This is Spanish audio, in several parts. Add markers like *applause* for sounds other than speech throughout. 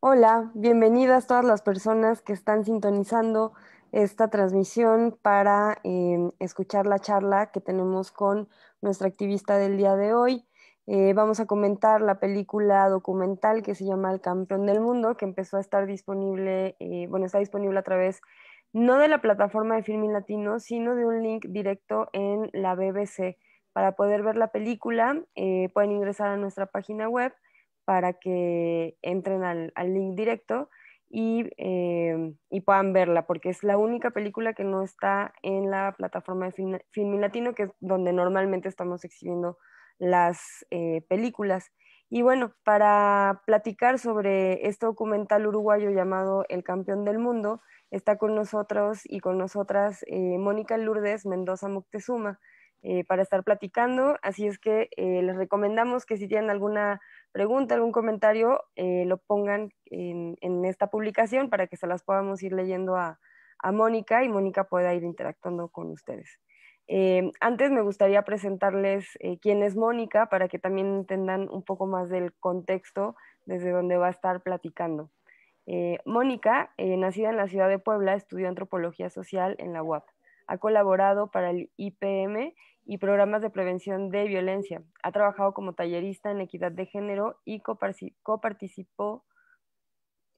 Hola, bienvenidas todas las personas que están sintonizando esta transmisión para em, escuchar la charla que tenemos con nuestra activista del día de hoy. Eh, vamos a comentar la película documental que se llama El Campeón del Mundo, que empezó a estar disponible, eh, bueno, está disponible a través no de la plataforma de Filmin Latino, sino de un link directo en la BBC. Para poder ver la película, eh, pueden ingresar a nuestra página web para que entren al, al link directo y, eh, y, puedan verla, porque es la única película que no está en la plataforma de Film, Latino, que es donde normalmente estamos exhibiendo las eh, películas. Y bueno, para platicar sobre este documental uruguayo llamado El Campeón del Mundo, está con nosotros y con nosotras eh, Mónica Lourdes Mendoza Moctezuma. para estar platicando. Así es que les recomendamos que si tienen alguna pregunta, algún comentario, eh, lo pongan en, esta publicación para que se las podamos ir leyendo a, Mónica y Mónica pueda ir interactuando con ustedes. Eh, antes me gustaría presentarles eh, quién es Mónica para que también entendan un poco más del contexto desde donde va a estar platicando. Mónica, nacida en la ciudad de Puebla, estudió antropología social en la UAP. Ha colaborado para el IPM y programas de prevención de violencia. Ha trabajado como tallerista en equidad de género y coparticipó,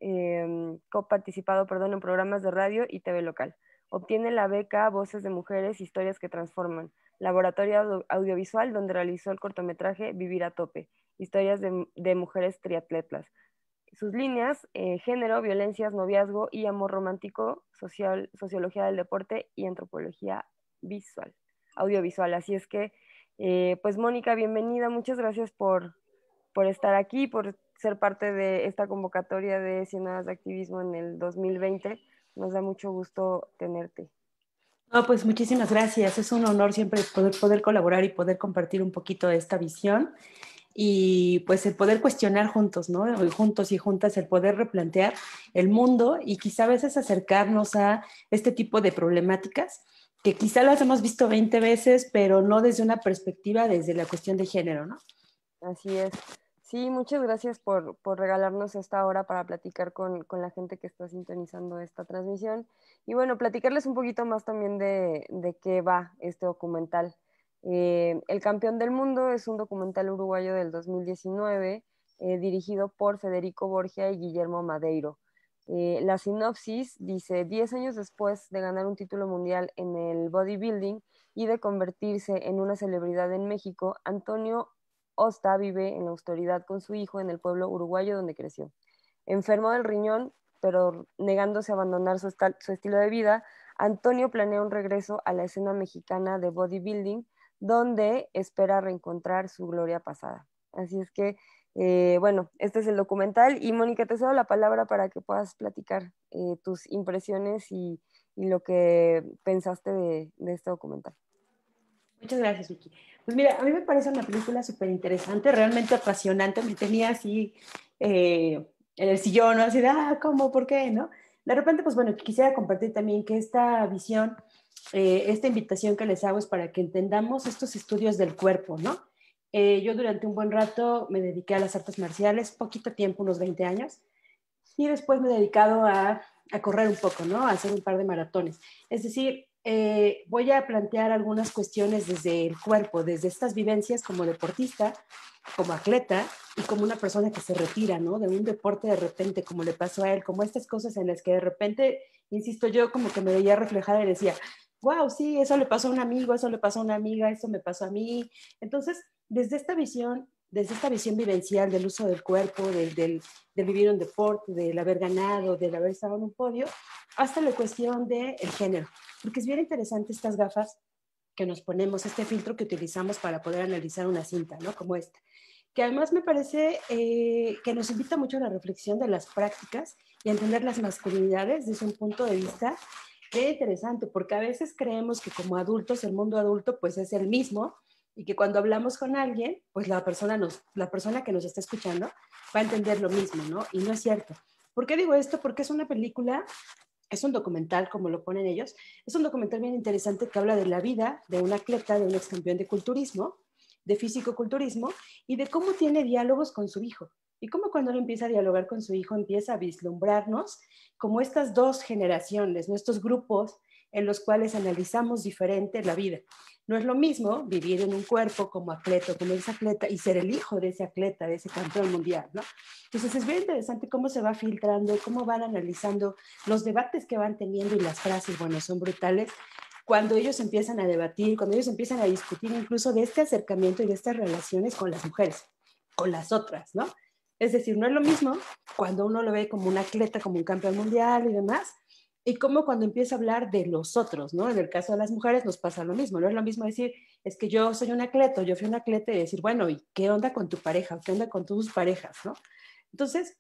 em, coparticipado perdón, en programas de radio y TV local. Obtiene la beca Voces de Mujeres, Historias que Transforman, laboratorio audiovisual donde realizó el cortometraje Vivir a Tope, Historias de, Mujeres Triatletas. Sus líneas, eh, género, violencias, noviazgo y amor romántico, social, sociología del deporte y antropología visual audiovisual. Así es que, eh, pues Mónica, bienvenida, muchas gracias por, estar aquí, por ser parte de esta convocatoria de Cienadas de activismo en el 2020. Nos da mucho gusto tenerte. No, pues muchísimas gracias. Es un honor siempre poder, poder colaborar y poder compartir un poquito de esta visión y pues el poder cuestionar juntos, ¿no? Juntos y juntas, el poder replantear el mundo y quizá a veces acercarnos a este tipo de problemáticas que quizá las hemos visto 20 veces, pero no desde una perspectiva, desde la cuestión de género, ¿no? Así es. Sí, muchas gracias por, regalarnos esta hora para platicar con, la gente que está sintonizando esta transmisión. Y bueno, platicarles un poquito más también de, qué va este documental. Eh, El Campeón del Mundo es un documental uruguayo del 2019 eh, dirigido por Federico Borgia y Guillermo Madeiro. Eh, la sinopsis dice, 10 años después de ganar un título mundial en el bodybuilding y de convertirse en una celebridad en México, Antonio Osta vive en la austeridad con su hijo en el pueblo uruguayo donde creció. Enfermo del riñón, pero negándose a abandonar su, su estilo de vida, Antonio planea un regreso a la escena mexicana de bodybuilding, donde espera reencontrar su gloria pasada. Así es que eh, bueno, este es el documental y Mónica, te cedo la palabra para que puedas platicar eh, tus impresiones y, lo que pensaste de, este documental. Muchas gracias, Vicky. Pues mira, a mí me parece una película súper interesante, realmente apasionante. Me tenía así eh, en el sillón, ¿no? así de, ah, ¿cómo? ¿Por qué? ¿No? De repente, pues bueno, quisiera compartir también que esta visión, esta invitación que les hago es para que entendamos estos estudios del cuerpo, ¿no? Eh, yo durante un buen rato me dediqué a las artes marciales, poquito tiempo, unos 20 años, y después me he dedicado a, a correr un poco, ¿no? A hacer un par de maratones. Es decir, eh, voy a plantear algunas cuestiones desde el cuerpo, desde estas vivencias como deportista, como atleta y como una persona que se retira, ¿no? De un deporte de repente, como le pasó a él, como estas cosas en las que de repente, insisto, yo como que me veía reflejada y decía, wow, sí, eso le pasó a un amigo, eso le pasó a una amiga, eso me pasó a mí. Entonces, desde esta visión, desde esta visión vivencial del uso del cuerpo, del, vivir un deporte, del haber ganado, del haber estado en un podio, hasta la cuestión del género. Porque es bien interesante estas gafas que nos ponemos, este filtro que utilizamos para poder analizar una cinta, ¿no? Como esta. Que además me parece eh, que nos invita mucho a la reflexión de las prácticas y a entender las masculinidades desde un punto de vista que es interesante, porque a veces creemos que como adultos, el mundo adulto pues es el mismo y que cuando hablamos con alguien, pues la persona, la persona que nos está escuchando va a entender lo mismo, ¿no? Y no es cierto. ¿Por qué digo esto? Porque es una película, es un documental, como lo ponen ellos, es un documental bien interesante que habla de la vida de un atleta, de un ex campeón de culturismo, de físico-culturismo, y de cómo tiene diálogos con su hijo. Y cómo cuando él empieza a dialogar con su hijo, empieza a vislumbrarnos como estas dos generaciones, nuestros grupos en los cuales analizamos diferente la vida. No es lo mismo vivir en un cuerpo como atleta, como ese atleta, y ser el hijo de ese atleta, de ese campeón mundial, ¿no? Entonces es bien interesante cómo se va filtrando, cómo van analizando los debates que van teniendo y las frases, bueno, son brutales. Cuando ellos empiezan a debatir, cuando ellos empiezan a discutir incluso de este acercamiento y de estas relaciones con las mujeres, con las otras, ¿no? Es decir, no es lo mismo cuando uno lo ve como un atleta, como un campeón mundial y demás, y cómo cuando empieza a hablar de los otros, ¿no? En el caso de las mujeres nos pasa lo mismo, no es lo mismo decir, es que yo soy un atleta, yo fui un atleta, y decir, bueno, ¿y qué onda con tu pareja? ¿Qué onda con tus parejas, no? Entonces,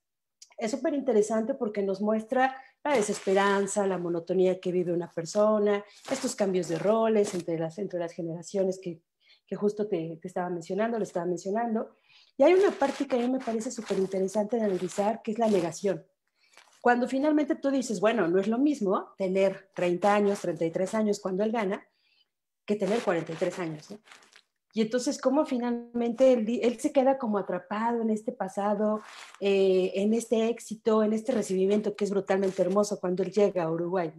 es súper interesante porque nos muestra la desesperanza, la monotonía que vive una persona, estos cambios de roles entre las, entre las generaciones que, que justo te, te, estaba mencionando, lo estaba mencionando. Y hay una parte que a mí me parece súper interesante de analizar, que es la negación. Cuando finalmente tú dices, bueno, no es lo mismo tener 30 años, 33 años cuando él gana, que tener 43 años. Y entonces, ¿cómo finalmente él, se queda como atrapado en este pasado, eh, en este éxito, en este recibimiento que es brutalmente hermoso cuando él llega a Uruguay?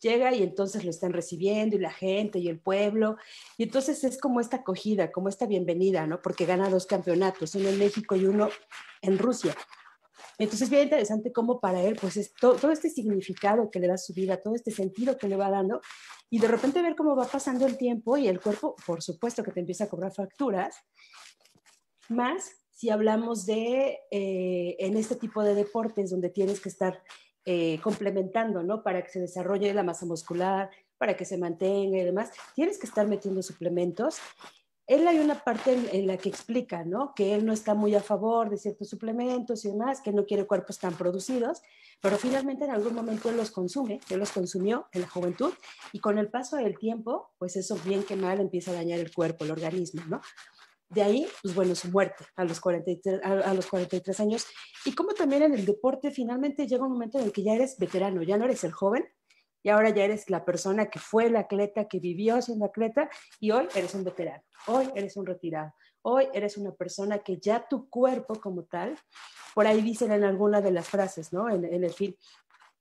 Llega y entonces lo están recibiendo y la gente y el pueblo. Y entonces es como esta acogida, como esta bienvenida, ¿no? Porque gana dos campeonatos, uno en México y uno en Rusia. Entonces, bien interesante cómo para él, pues es todo, este significado que le da su vida, todo este sentido que le va dando, y de repente ver cómo va pasando el tiempo y el cuerpo, por supuesto que te empieza a cobrar facturas, más si hablamos de, eh, en este tipo de deportes donde tienes que estar eh, complementando, ¿no? Para que se desarrolle la masa muscular, para que se mantenga y demás, tienes que estar metiendo suplementos él hay una parte en, la que explica, ¿no? Que él no está muy a favor de ciertos suplementos y demás, que no quiere cuerpos tan producidos, pero finalmente en algún momento él los consume, él los consumió en la juventud y con el paso del tiempo, pues eso bien que mal empieza a dañar el cuerpo, el organismo, ¿no? De ahí, pues bueno, su muerte a los 43, a los 43 años. Y como también en el deporte finalmente llega un momento en el que ya eres veterano, ya no eres el joven, y ahora ya eres la persona que fue el atleta, que vivió siendo atleta y hoy eres un veterano, hoy eres un retirado, hoy eres una persona que ya tu cuerpo como tal, por ahí dicen en alguna de las frases, ¿no? En, el fin,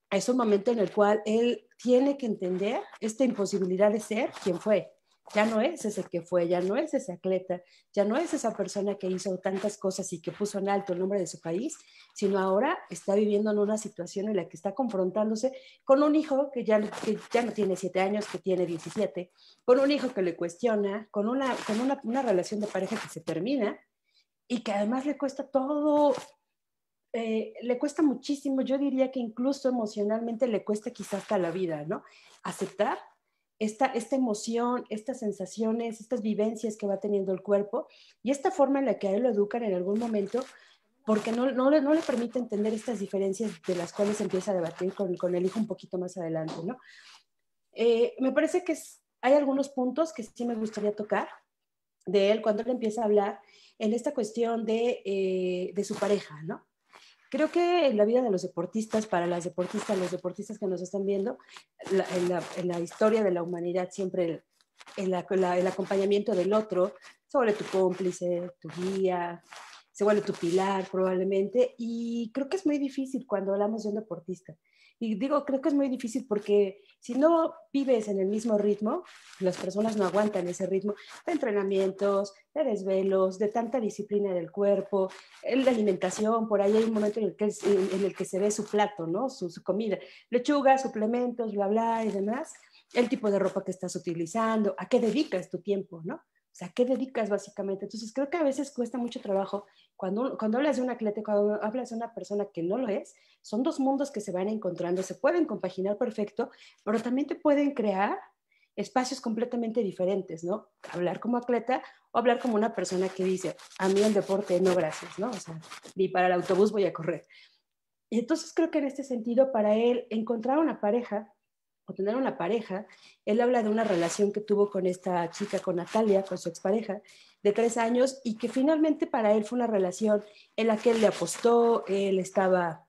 es un momento en el cual él tiene que entender esta imposibilidad de ser quien fue, ya no es ese que fue, ya no es ese atleta, ya no es esa persona que hizo tantas cosas y que puso en alto el nombre de su país, sino ahora está viviendo en una situación en la que está confrontándose con un hijo que ya, ya no tiene siete años, que tiene diecisiete, con un hijo que le cuestiona, con una, con una, relación de pareja que se termina y que además le cuesta todo eh, le cuesta muchísimo, yo diría que incluso emocionalmente le cuesta quizás hasta la vida, ¿no? Aceptar esta, emoción, estas sensaciones, estas vivencias que va teniendo el cuerpo y esta forma en la que a él lo educan en algún momento, porque no, no, le permite entender estas diferencias de las cuales empieza a debatir con, el hijo un poquito más adelante, ¿no? Eh, me parece que hay algunos puntos que sí me gustaría tocar de él cuando él empieza a hablar en esta cuestión de, eh, de su pareja, ¿no? Creo que la vida de los deportistas, para las deportistas, los deportistas que nos están viendo, en, la, historia de la humanidad siempre el, el, el acompañamiento del otro sobre tu cómplice, tu guía, se vuelve tu pilar probablemente. Y creo que es muy difícil cuando hablamos de un deportista. Y digo, creo que es muy difícil porque si no vives en el mismo ritmo, las personas no aguantan ese ritmo de entrenamientos, de desvelos, de tanta disciplina del cuerpo, el de alimentación, por ahí hay un momento en el que, en el que se ve su plato, ¿no? Su, comida, lechuga, suplementos, bla, bla y demás, el tipo de ropa que estás utilizando, a qué dedicas tu tiempo, ¿no? O sea, ¿qué dedicas básicamente? Entonces, creo que a veces cuesta mucho trabajo. Cuando, cuando hablas de un atleta, cuando hablas de una persona que no lo es, son dos mundos que se van encontrando, se pueden compaginar perfecto, pero también te pueden crear espacios completamente diferentes, ¿no? Hablar como atleta o hablar como una persona que dice, a mí el deporte no gracias, ¿no? O sea, ni para el autobús voy a correr. Entonces creo que en este sentido, para él, encontrar una pareja tener una pareja, él habla de una relación que tuvo con esta chica, con Natalia, con su expareja, de tres años, y que finalmente para él fue una relación en la que él le apostó, él estaba,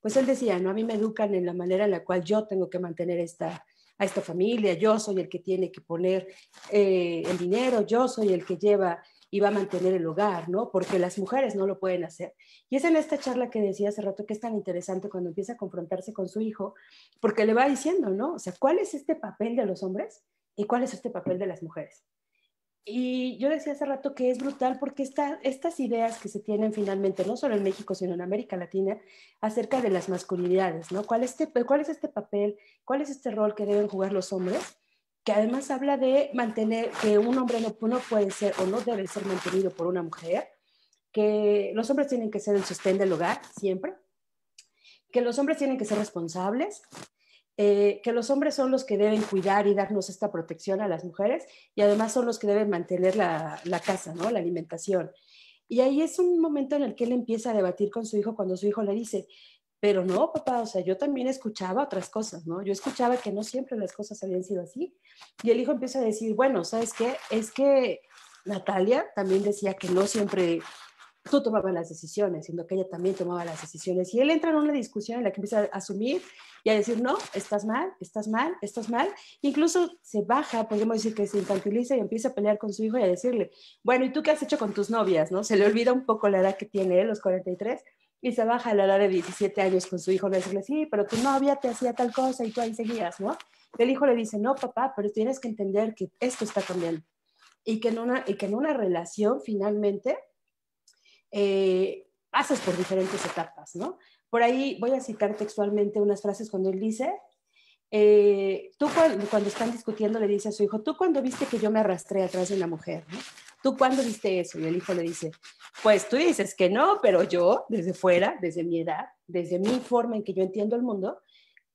pues él decía, no, a mí me educan en la manera en la cual yo tengo que mantener esta, a esta familia, yo soy el que tiene que poner eh, el dinero, yo soy el que lleva y va a mantener el hogar, ¿no? Porque las mujeres no lo pueden hacer. Y es en esta charla que decía hace rato que es tan interesante cuando empieza a confrontarse con su hijo, porque le va diciendo, ¿no? O sea, ¿cuál es este papel de los hombres y cuál es este papel de las mujeres? Y yo decía hace rato que es brutal porque estas ideas que se tienen finalmente, no solo en México, sino en América Latina, acerca de las masculinidades, ¿no? ¿Cuál, este, ¿Cuál es este papel, cuál es este rol que deben jugar los hombres? que además habla de mantener que un hombre no, puede ser o no debe ser mantenido por una mujer, que los hombres tienen que ser el sostén del hogar siempre, que los hombres tienen que ser responsables, eh, que los hombres son los que deben cuidar y darnos esta protección a las mujeres y además son los que deben mantener la, la casa, ¿no? la alimentación. Y ahí es un momento en el que él empieza a debatir con su hijo cuando su hijo le dice, pero no, papá, o sea, yo también escuchaba otras cosas, ¿no? Yo escuchaba que no siempre las cosas habían sido así. Y el hijo empieza a decir, bueno, ¿sabes qué? Es que Natalia también decía que no siempre tú tomabas las decisiones, sino que ella también tomaba las decisiones. Y él entra en una discusión en la que empieza a asumir y a decir, no, estás mal, estás mal, estás mal. Incluso se baja, podemos decir que se infantiliza y empieza a pelear con su hijo y a decirle, bueno, ¿y tú qué has hecho con tus novias? ¿No? Se le olvida un poco la edad que tiene él, los 43, y se baja a la edad de 17 años con su hijo a decirle, sí, pero tu novia te hacía tal cosa y tú ahí seguías, ¿no? el hijo le dice, no, papá, pero tienes que entender que esto está cambiando y que en una, y que en una relación finalmente eh, pasas por diferentes etapas, ¿no? Por ahí voy a citar textualmente unas frases cuando él dice, eh, tú cuando, cuando, están discutiendo le dice a su hijo, tú cuando viste que yo me arrastré atrás de una mujer, ¿no? ¿tú cuándo viste eso? Y el hijo le dice, pues tú dices que no, pero yo, desde fuera, desde mi edad, desde mi forma en que yo entiendo el mundo,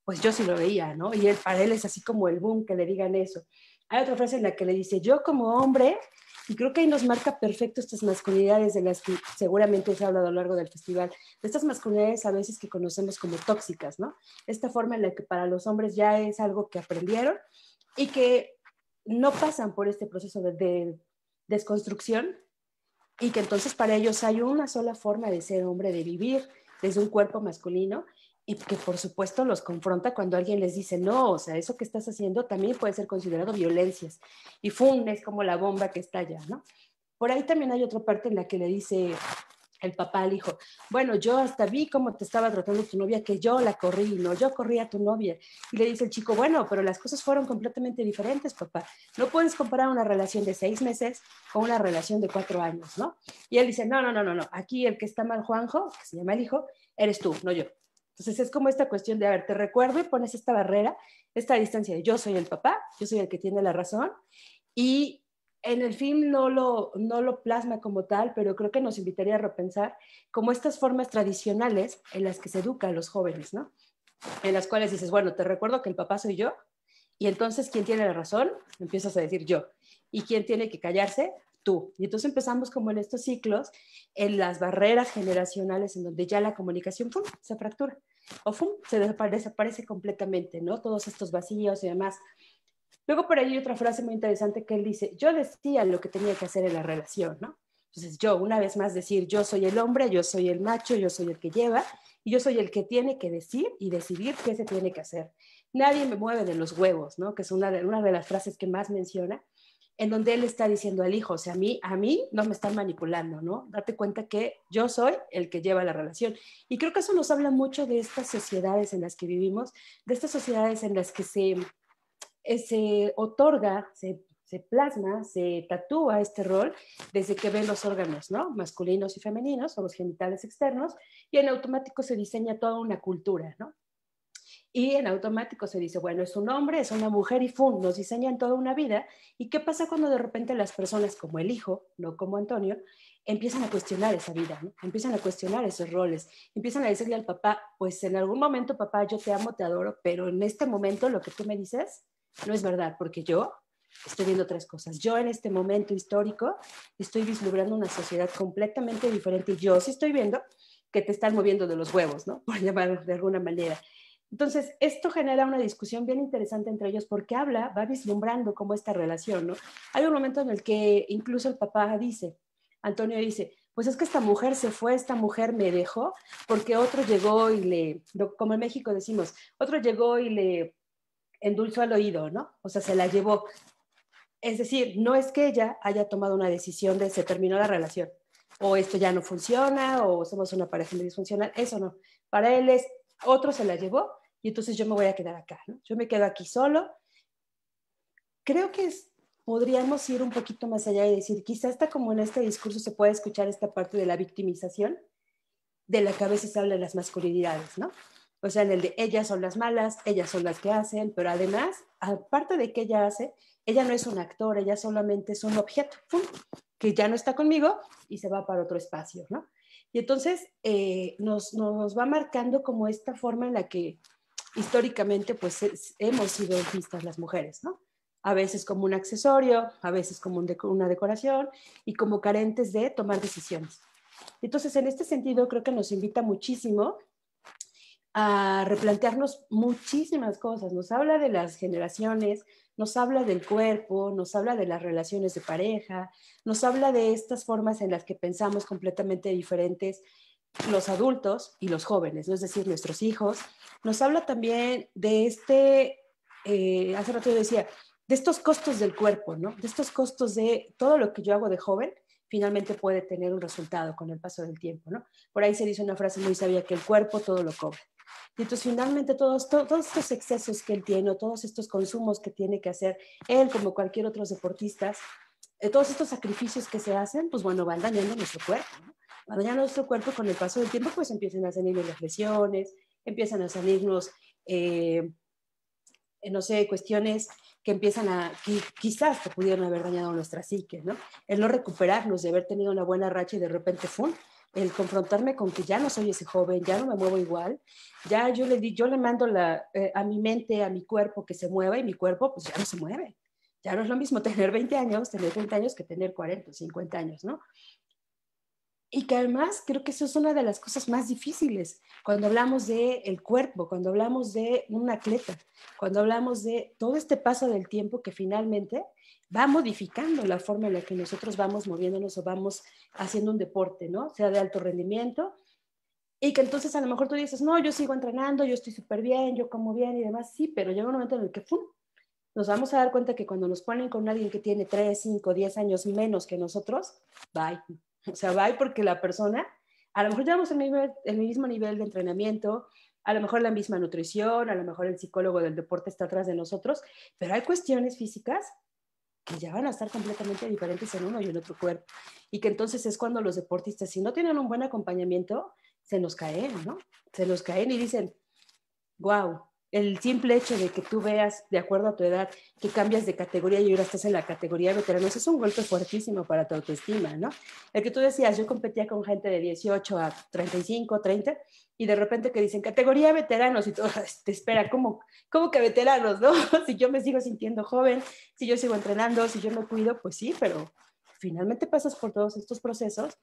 pues yo sí lo veía, ¿no? Y para él es así como el boom que le digan eso. Hay otra frase en la que le dice, yo como hombre, y creo que ahí nos marca perfecto estas masculinidades de las que seguramente se ha hablado a lo largo del festival, de estas masculinidades a veces que conocemos como tóxicas, ¿no? Esta forma en la que para los hombres ya es algo que aprendieron y que no pasan por este proceso de desconstrucción y que entonces para ellos hay una sola forma de ser hombre, de vivir desde un cuerpo masculino y que por supuesto los confronta cuando alguien les dice, no, o sea, eso que estás haciendo también puede ser considerado violencias. Y fun es como la bomba que está allá, ¿no? Por ahí también hay otra parte en la que le dice el papá le hijo, bueno, yo hasta vi cómo te estaba tratando tu novia, que yo la corrí, no, yo corrí a tu novia. Y le dice el chico, bueno, pero las cosas fueron completamente diferentes, papá. No puedes comparar una relación de seis meses con una relación de cuatro años, ¿no? Y él dice, no, no, no, no, no, aquí el que está mal, Juanjo, que se llama el hijo, eres tú, no yo. Entonces es como esta cuestión de, a ver, te recuerdo y pones esta barrera, esta distancia de yo soy el papá, yo soy el que tiene la razón y en el film no lo, no lo plasma como tal, pero creo que nos invitaría a repensar como estas formas tradicionales en las que se educa a los jóvenes, ¿no? En las cuales dices, bueno, te recuerdo que el papá soy yo, y entonces, ¿quién tiene la razón? Empiezas a decir yo. ¿Y quién tiene que callarse? Tú. Y entonces empezamos como en estos ciclos, en las barreras generacionales, en donde ya la comunicación ¡fum! se fractura o ¡fum! se desaparece, desaparece completamente, ¿no? Todos estos vacíos y demás. Luego por ahí otra frase muy interesante que él dice, yo decía lo que tenía que hacer en la relación, ¿no? Entonces yo, una vez más, decir, yo soy el hombre, yo soy el macho, yo soy el que lleva, y yo soy el que tiene que decir y decidir qué se tiene que hacer. Nadie me mueve de los huevos, ¿no? Que es una de, una de las frases que más menciona, en donde él está diciendo al hijo, o sea, a mí, a mí no me están manipulando, ¿no? Date cuenta que yo soy el que lleva la relación. Y creo que eso nos habla mucho de estas sociedades en las que vivimos, de estas sociedades en las que se eh, se otorga, se, plasma, se tatúa este rol desde que ven los órganos, ¿no? Masculinos y femeninos o los genitales externos, y en automático se diseña toda una cultura, ¿no? Y en automático se dice, bueno, es un hombre, es una mujer y fun, nos diseñan toda una vida. ¿Y qué pasa cuando de repente las personas como el hijo, no como Antonio, empiezan a cuestionar esa vida, empiezan a cuestionar esos roles, empiezan a decirle al papá, pues en algún momento, papá, yo te amo, te adoro, pero en este momento lo que tú me dices no es verdad, porque yo estoy viendo otras cosas. Yo en este momento histórico estoy vislumbrando una sociedad completamente diferente y yo sí estoy viendo que te están moviendo de los huevos, ¿no? *laughs* Por llamarlo de alguna manera. Entonces, esto genera una discusión bien interesante entre ellos porque habla, va vislumbrando cómo esta relación, ¿no? Hay un momento en el que incluso el papá dice, Antonio dice, pues es que esta mujer se fue, esta mujer me dejó, porque otro llegó y le, como en México decimos, otro llegó y le endulzó al oído, ¿no? O sea, se la llevó. Es decir, no es que ella haya tomado una decisión de se terminó la relación, o esto ya no funciona, o somos una pareja disfuncional, eso no. Para él es, otro se la llevó y entonces yo me voy a quedar acá, ¿no? Yo me quedo aquí solo. Creo que podríamos ir un poquito más allá y decir, quizás está como en este discurso se puede escuchar esta parte de la victimización, de la que a veces hablan las masculinidades, ¿no? O sea, en el de ellas son las malas, ellas son las que hacen, pero además, aparte de que ella hace, ella no es un actor, ella solamente es un objeto, que ya no está conmigo y se va para otro espacio, ¿no? Y entonces eh, nos, va marcando como esta forma en la que históricamente pues hemos sido vistas las mujeres, ¿no? A veces como un accesorio, a veces como una decoración y como carentes de tomar decisiones. Entonces, en este sentido, creo que nos invita muchísimo a replantearnos muchísimas cosas. Nos habla de las generaciones, nos habla del cuerpo, nos habla de las relaciones de pareja, nos habla de estas formas en las que pensamos completamente diferentes los adultos y los jóvenes, es decir, nuestros hijos. Nos habla también de este, eh, hace rato yo decía, de estos costos del cuerpo, ¿no? de estos costos de todo lo que yo hago de joven finalmente puede tener un resultado con el paso del tiempo, ¿no? Por ahí se dice una frase muy sabia que el cuerpo todo lo cobra. Y entonces finalmente todos, todos estos excesos que él tiene o todos estos consumos que tiene que hacer él como cualquier otro deportista, eh, todos estos sacrificios que se hacen, pues bueno, van dañando nuestro cuerpo. ¿no? Van dañando nuestro cuerpo con el paso del tiempo, pues empiezan a salir las lesiones, empiezan a salirnos, eh, eh, no sé, cuestiones que empiezan a, que quizás pudieron haber dañado nuestra psique, ¿no? El no recuperarnos de haber tenido una buena racha y de repente, ¡fum!, el confrontarme con que ya no soy ese joven, ya no me muevo igual, ya yo le di, yo le mando la, eh, a mi mente, a mi cuerpo que se mueva y mi cuerpo pues ya no se mueve. Ya no es lo mismo *laughs* tener 20 años, tener 30 años que tener 40, 50 años, ¿no? Y que además creo que eso es una de las cosas más difíciles cuando hablamos de el cuerpo, cuando hablamos de un atleta, cuando hablamos de todo este paso del tiempo que finalmente va modificando la forma en la que nosotros vamos moviéndonos o vamos haciendo un deporte, ¿no? Sea de alto rendimiento. Y que entonces a lo mejor tú dices, no, yo sigo entrenando, yo estoy súper bien, yo como bien y demás. Sí, pero llega un momento en el que ¡fum! nos vamos a dar cuenta que cuando nos ponen con alguien que tiene 3, 5, 10 años menos que nosotros, bye. O sea, bye porque la persona, a lo mejor llevamos el mismo nivel de entrenamiento, a lo mejor la misma nutrición, a lo mejor el psicólogo del deporte está atrás de nosotros, pero hay cuestiones físicas que ya van a estar completamente diferentes en uno y en otro cuerpo. Y que entonces es cuando los deportistas, si no tienen un buen acompañamiento, se nos caen, ¿no? Se nos caen y dicen, wow, el simple hecho de que tú veas, de acuerdo a tu edad, que cambias de categoría y ahora estás en la categoría de veteranos, es un golpe fuertísimo para tu autoestima, ¿no? El que tú decías, yo competía con gente de 18 a 35, 30, y de repente que dicen categoría veteranos, y tú ah, te espera, ¿cómo, ¿cómo que veteranos, no? *laughs* si yo me sigo sintiendo joven, si yo sigo entrenando, si yo me cuido, pues sí, pero finalmente pasas por todos estos procesos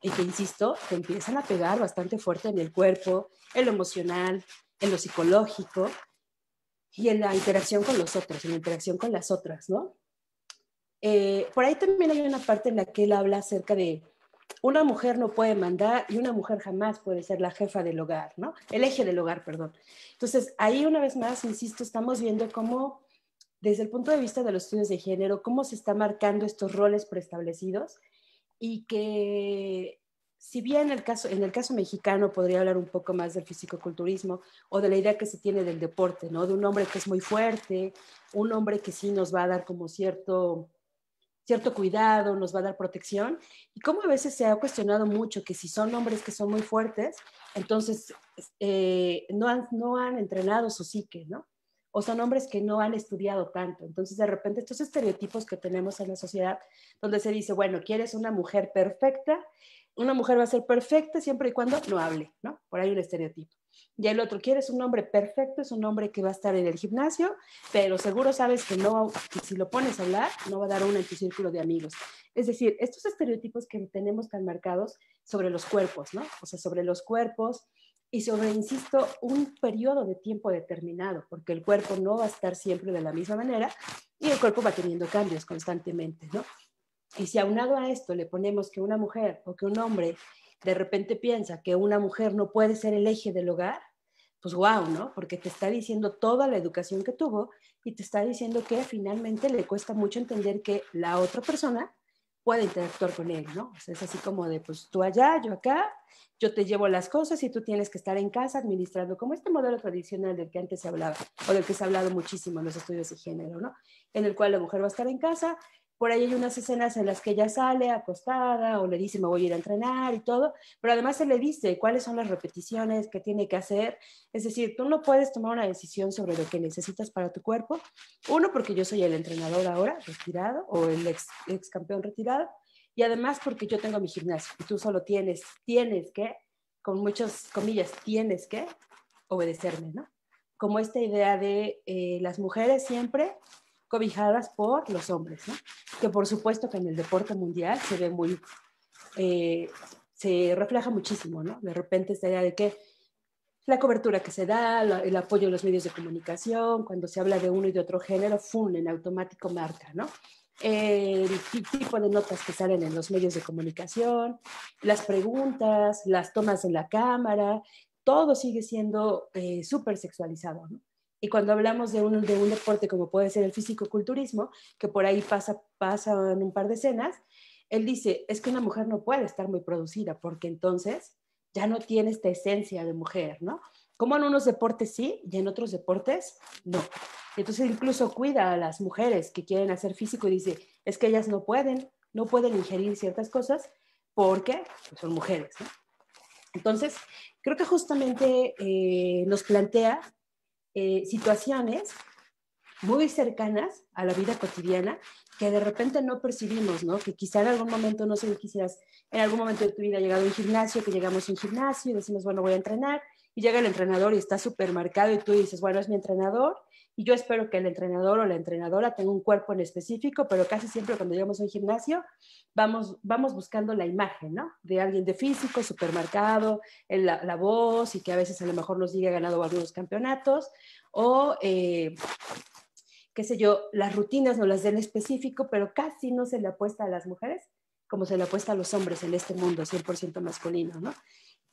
y que, insisto, te empiezan a pegar bastante fuerte en el cuerpo, en lo emocional, en lo psicológico y en la interacción con los otros, en la interacción con las otras, ¿no? Eh, por ahí también hay una parte en la que él habla acerca de una mujer no puede mandar y una mujer jamás puede ser la jefa del hogar, ¿no? El eje del hogar, perdón. Entonces, ahí una vez más, insisto, estamos viendo cómo, desde el punto de vista de los estudios de género, cómo se están marcando estos roles preestablecidos y que si bien el caso, en el caso mexicano podría hablar un poco más del fisicoculturismo o de la idea que se tiene del deporte, ¿no? De un hombre que es muy fuerte, un hombre que sí nos va a dar como cierto, cierto cuidado, nos va a dar protección. Y como a veces se ha cuestionado mucho que si son hombres que son muy fuertes, entonces eh, no, han, no han entrenado su psique, ¿no? o son hombres que no han estudiado tanto. Entonces, de repente, estos estereotipos que tenemos en la sociedad, donde se dice, bueno, quieres una mujer perfecta una mujer va a ser perfecta siempre y cuando no hable, ¿no? Por ahí un estereotipo. Y el otro quiere un hombre perfecto, es un hombre que va a estar en el gimnasio, pero seguro sabes que no, que si lo pones a hablar, no va a dar una en tu círculo de amigos. Es decir, estos estereotipos que tenemos tan marcados sobre los cuerpos, ¿no? O sea, sobre los cuerpos y sobre, insisto, un periodo de tiempo determinado, porque el cuerpo no va a estar siempre de la misma manera y el cuerpo va teniendo cambios constantemente, ¿no? Y si aunado a esto le ponemos que una mujer o que un hombre de repente piensa que una mujer no puede ser el eje del hogar, pues wow, ¿no? Porque te está diciendo toda la educación que tuvo y te está diciendo que finalmente le cuesta mucho entender que la otra persona puede interactuar con él, ¿no? O sea, es así como de, pues tú allá, yo acá, yo te llevo las cosas y tú tienes que estar en casa administrando, como este modelo tradicional del que antes se hablaba, o del que se ha hablado muchísimo en los estudios de género, ¿no? En el cual la mujer va a estar en casa, por ahí hay unas escenas en las que ella sale acostada o le dice me voy a ir a entrenar y todo, pero además se le dice cuáles son las repeticiones que tiene que hacer. Es decir, tú no puedes tomar una decisión sobre lo que necesitas para tu cuerpo. Uno, porque yo soy el entrenador ahora retirado o el ex, campeón retirado. Y además porque yo tengo mi gimnasio y tú solo tienes, tienes que, con muchas comillas, tienes que obedecerme, ¿no? Como esta idea de eh, las mujeres siempre cobijadas por los hombres, ¿no? que por supuesto que en el deporte mundial se ve muy, eh, se refleja muchísimo, ¿no? De repente esta idea de que la cobertura que se da, el apoyo en los medios de comunicación, cuando se habla de uno y de otro género, fun en automático marca, ¿no? El tipo de notas que salen en los medios de comunicación, las preguntas, las tomas en la cámara, todo sigue siendo eh, súper sexualizado, ¿no? Y cuando hablamos de un, de un deporte como puede ser el físico-culturismo, que por ahí pasa, pasan un par de escenas, él dice, es que una mujer no puede estar muy producida porque entonces ya no tiene esta esencia de mujer, ¿no? Como en unos deportes sí y en otros deportes no. Entonces incluso cuida a las mujeres que quieren hacer físico y dice, es que ellas no pueden, no pueden ingerir ciertas cosas porque son mujeres. ¿no? Entonces, creo que justamente eh, nos plantea eh, situaciones muy cercanas a la vida cotidiana que de repente no percibimos, ¿no? Que quizá en algún momento, no sé, quisieras en algún momento de tu vida ha llegado a un gimnasio, que llegamos a un gimnasio y decimos, bueno, voy a entrenar, y llega el entrenador y está súper y tú dices, bueno, es mi entrenador y yo espero que el entrenador o la entrenadora tenga un cuerpo en específico, pero casi siempre cuando llegamos a un gimnasio vamos, vamos buscando la imagen, ¿no? De alguien de físico, supermercado, la, la voz y que a veces a lo mejor nos diga ganado algunos campeonatos o... Eh, qué sé yo, las rutinas no las den específico, pero casi no se le apuesta a las mujeres como se le apuesta a los hombres en este mundo 100% masculino, ¿no?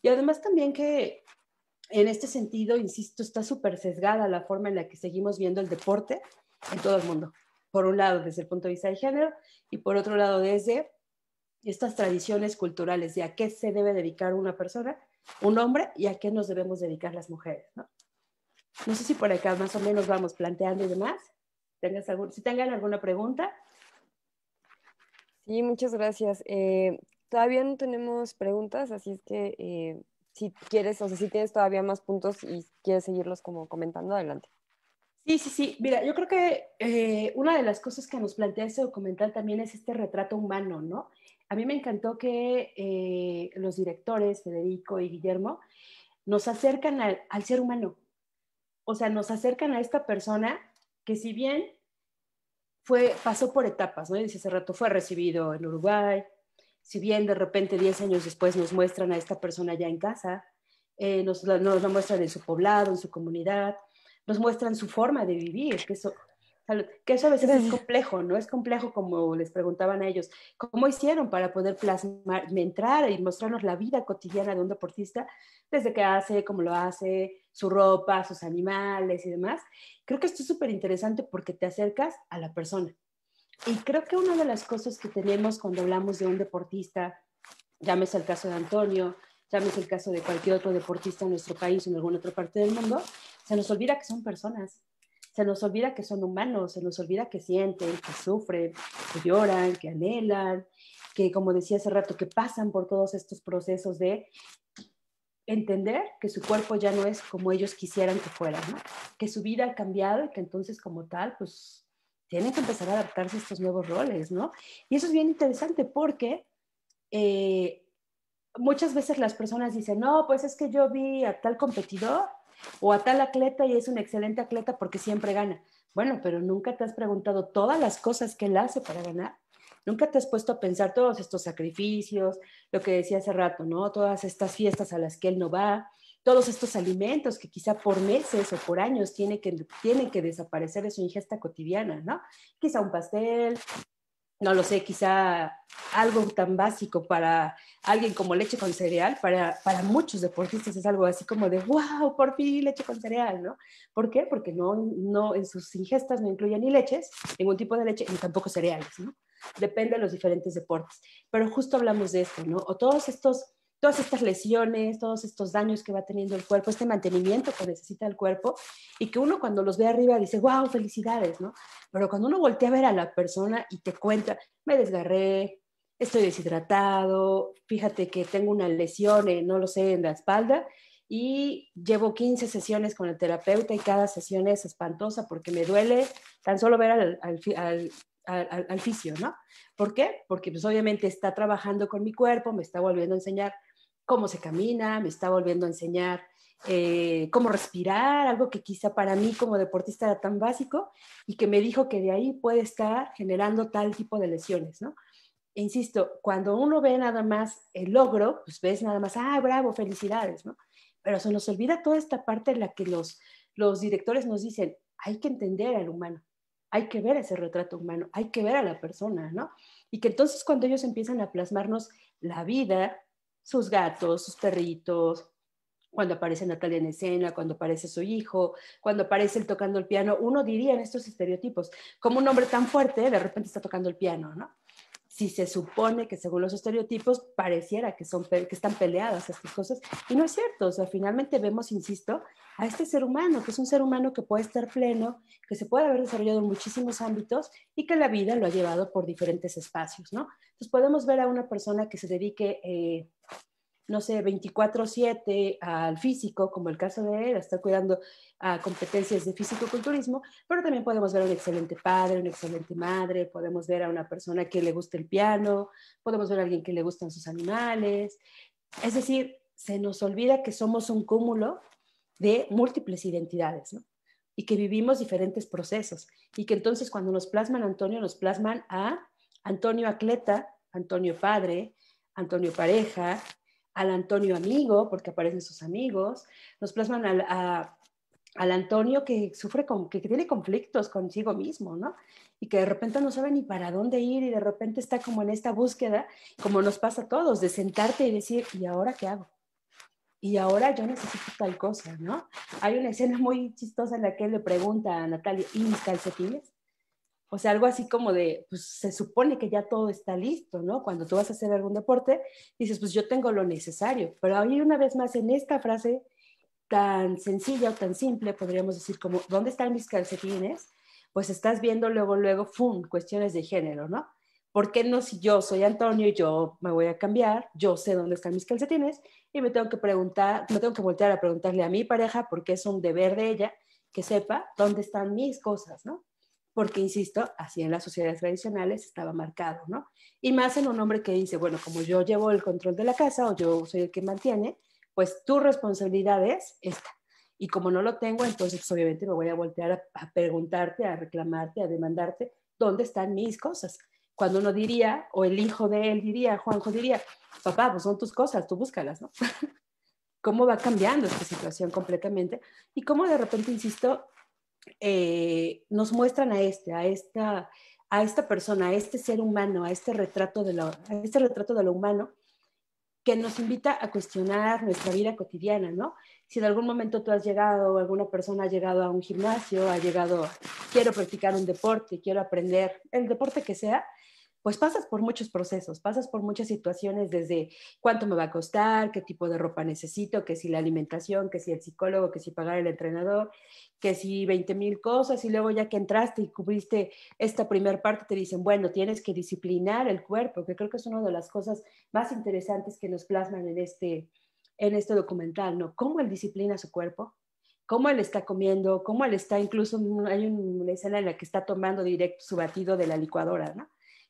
Y además también que en este sentido, insisto, está súper sesgada la forma en la que seguimos viendo el deporte en todo el mundo. Por un lado, desde el punto de vista de género y por otro lado, desde estas tradiciones culturales de a qué se debe dedicar una persona, un hombre, y a qué nos debemos dedicar las mujeres. No, sé si por acá más o menos vamos planteando y demás. ¿Tengas algún, si tengan alguna pregunta. Sí, muchas gracias. Eh, todavía no tenemos preguntas, así es que... Eh, si quieres, o sea, si tienes todavía más puntos y quieres seguirlos como comentando, adelante. Sí, sí, sí. Mira, yo creo que eh, una de las cosas que nos plantea este documental también es este retrato humano, ¿no? A mí me encantó que eh, los directores, Federico y Guillermo, nos acercan al, ser humano. O sea, nos acercan a esta persona que si bien fue, pasó por etapas, ¿no? Y dice, hace rato fue recibido en Uruguay, si bien de repente 10 años después nos muestran a esta persona ya en casa, eh, nos, la, muestran en su poblado, en su comunidad, nos muestran su forma de vivir, que eso, que eso a veces es complejo, ¿no? Es complejo como les preguntaban a ellos, ¿cómo hicieron para poder plasmar, entrar y mostrarnos la vida cotidiana de un deportista desde que hace, cómo lo hace, su ropa, sus animales y demás? Creo que esto es súper interesante porque te acercas a la persona. Y creo que una de las cosas que tenemos cuando hablamos de un deportista, llámese el caso de Antonio, llámese el caso de cualquier otro deportista en nuestro país o en alguna otra parte del mundo, se nos olvida que son personas, se nos olvida que son humanos, se nos olvida que sienten, que sufren, que lloran, que anhelan, que como decía hace rato, que pasan por todos estos procesos de entender que su cuerpo ya no es como ellos quisieran que fuera, que su vida ha cambiado y que entonces como tal, pues tienen que empezar a adaptarse a estos nuevos roles, ¿no? Y eso es bien interesante porque eh, muchas veces las personas dicen, no, pues es que yo vi a tal competidor o a tal atleta y es un excelente atleta porque siempre gana. Bueno, pero nunca te has preguntado todas las cosas que él hace para ganar. Nunca te has puesto a pensar todos estos sacrificios, lo que decía hace rato, ¿no? Todas estas fiestas a las que él no va, todos estos alimentos que quizá por meses o por años tienen que, tienen que desaparecer de su ingesta cotidiana, ¿no? Quizá un pastel, no lo sé, quizá algo tan básico para alguien como leche con cereal, para, para muchos deportistas es algo así como de, wow, por fin leche con cereal, ¿no? ¿Por qué? Porque no, no en sus ingestas no incluyen ni leches, ningún tipo de leche, ni tampoco cereales, ¿no? Depende de los diferentes deportes. Pero justo hablamos de esto, ¿no? O todos estos todas estas lesiones, todos estos daños que va teniendo el cuerpo, este mantenimiento que necesita el cuerpo y que uno cuando los ve arriba dice, wow, felicidades, ¿no? Pero cuando uno voltea a ver a la persona y te cuenta, me desgarré, estoy deshidratado, fíjate que tengo una lesión, no lo sé, en la espalda y llevo 15 sesiones con el terapeuta y cada sesión es espantosa porque me duele tan solo ver al, al, fisio, ¿no? ¿Por qué? Porque pues obviamente está trabajando con mi cuerpo, me está volviendo a enseñar cómo se camina, me está volviendo a enseñar eh, cómo respirar, algo que quizá para mí como deportista era tan básico y que me dijo que de ahí puede estar generando tal tipo de lesiones, ¿no? E insisto, cuando uno ve nada más el logro, pues ves nada más, ah, bravo, felicidades, ¿no? Pero se nos olvida toda esta parte en la que los, los directores nos dicen, hay que entender al humano, hay que ver ese retrato humano, hay que ver a la persona, ¿no? Y que entonces cuando ellos empiezan a plasmarnos la vida, sus gatos, sus perritos, cuando aparece Natalia en escena, cuando aparece su hijo, cuando aparece él tocando el piano, uno diría en estos estereotipos, como un hombre tan fuerte de repente está tocando el piano, ¿no? si se supone que según los estereotipos pareciera que, son, que están peleadas estas cosas. Y no es cierto, o sea, finalmente vemos, insisto, a este ser humano, que es un ser humano que puede estar pleno, que se puede haber desarrollado en muchísimos ámbitos y que la vida lo ha llevado por diferentes espacios, ¿no? Entonces podemos ver a una persona que se dedique... Eh, no sé, 24/7 al físico, como el caso de él, está cuidando competencias de físico-culturismo, pero también podemos ver a un excelente padre, una excelente madre, podemos ver a una persona que le gusta el piano, podemos ver a alguien que le gustan sus animales. Es decir, se nos olvida que somos un cúmulo de múltiples identidades, ¿no? Y que vivimos diferentes procesos. Y que entonces cuando nos plasman a Antonio, nos plasman a Antonio Atleta, Antonio Padre, Antonio Pareja, al Antonio amigo, porque aparecen sus amigos, nos plasman al, Antonio que sufre, con, que, que tiene conflictos consigo mismo, ¿no? Y que de repente no sabe ni para dónde ir y de repente está como en esta búsqueda, como nos pasa a todos, de sentarte y decir, ¿y ahora qué hago? y ahora yo necesito tal cosa, ¿no? Hay una escena muy chistosa en la que él le pregunta a Natalia, ¿y mis calcetines? O sea, algo así como de, pues se supone que ya todo está listo, ¿no? Cuando tú vas a hacer algún deporte, dices, pues yo tengo lo necesario. Pero ahí una vez más en esta frase tan sencilla o tan simple, podríamos decir como, ¿dónde están mis calcetines? Pues estás viendo luego, luego, ¡fum!, cuestiones de género, ¿no? ¿Por qué no si yo soy Antonio y yo me voy a cambiar, yo sé dónde están mis calcetines y me tengo que preguntar, me tengo que voltear a preguntarle a mi pareja porque es un deber de ella que sepa dónde están mis cosas, ¿no? porque, insisto, así en las sociedades tradicionales estaba marcado, ¿no? Y más en un hombre que dice, bueno, como yo llevo el control de la casa o yo soy el que mantiene, pues tu responsabilidad es esta. Y como no lo tengo, entonces pues, obviamente me voy a voltear a, a preguntarte, a reclamarte, a demandarte, ¿dónde están mis cosas? Cuando uno diría, o el hijo de él diría, Juanjo diría, papá, pues son tus cosas, tú búscalas, ¿no? *laughs* cómo va cambiando esta situación completamente y cómo de repente, insisto, eh, nos muestran a este, a esta, a esta persona, a este ser humano, a este retrato de lo, este retrato de lo humano, que nos invita a cuestionar nuestra vida cotidiana, ¿no? Si en algún momento tú has llegado, o alguna persona ha llegado a un gimnasio, ha llegado, quiero practicar un deporte, quiero aprender el deporte que sea, pues pasas por muchos procesos, pasas por muchas situaciones desde cuánto me va a costar, qué tipo de ropa necesito, que si la alimentación, que si el psicólogo, que si pagar el entrenador, que si 20 mil cosas y luego ya que entraste y cubriste esta primera parte te dicen, bueno, tienes que disciplinar el cuerpo, que creo que es una de las cosas más interesantes que nos plasman en este, en este documental, ¿no? Cómo él disciplina su cuerpo, cómo él está comiendo, cómo él está, incluso hay una escena en la que está tomando directo su batido de la licuadora, ¿no?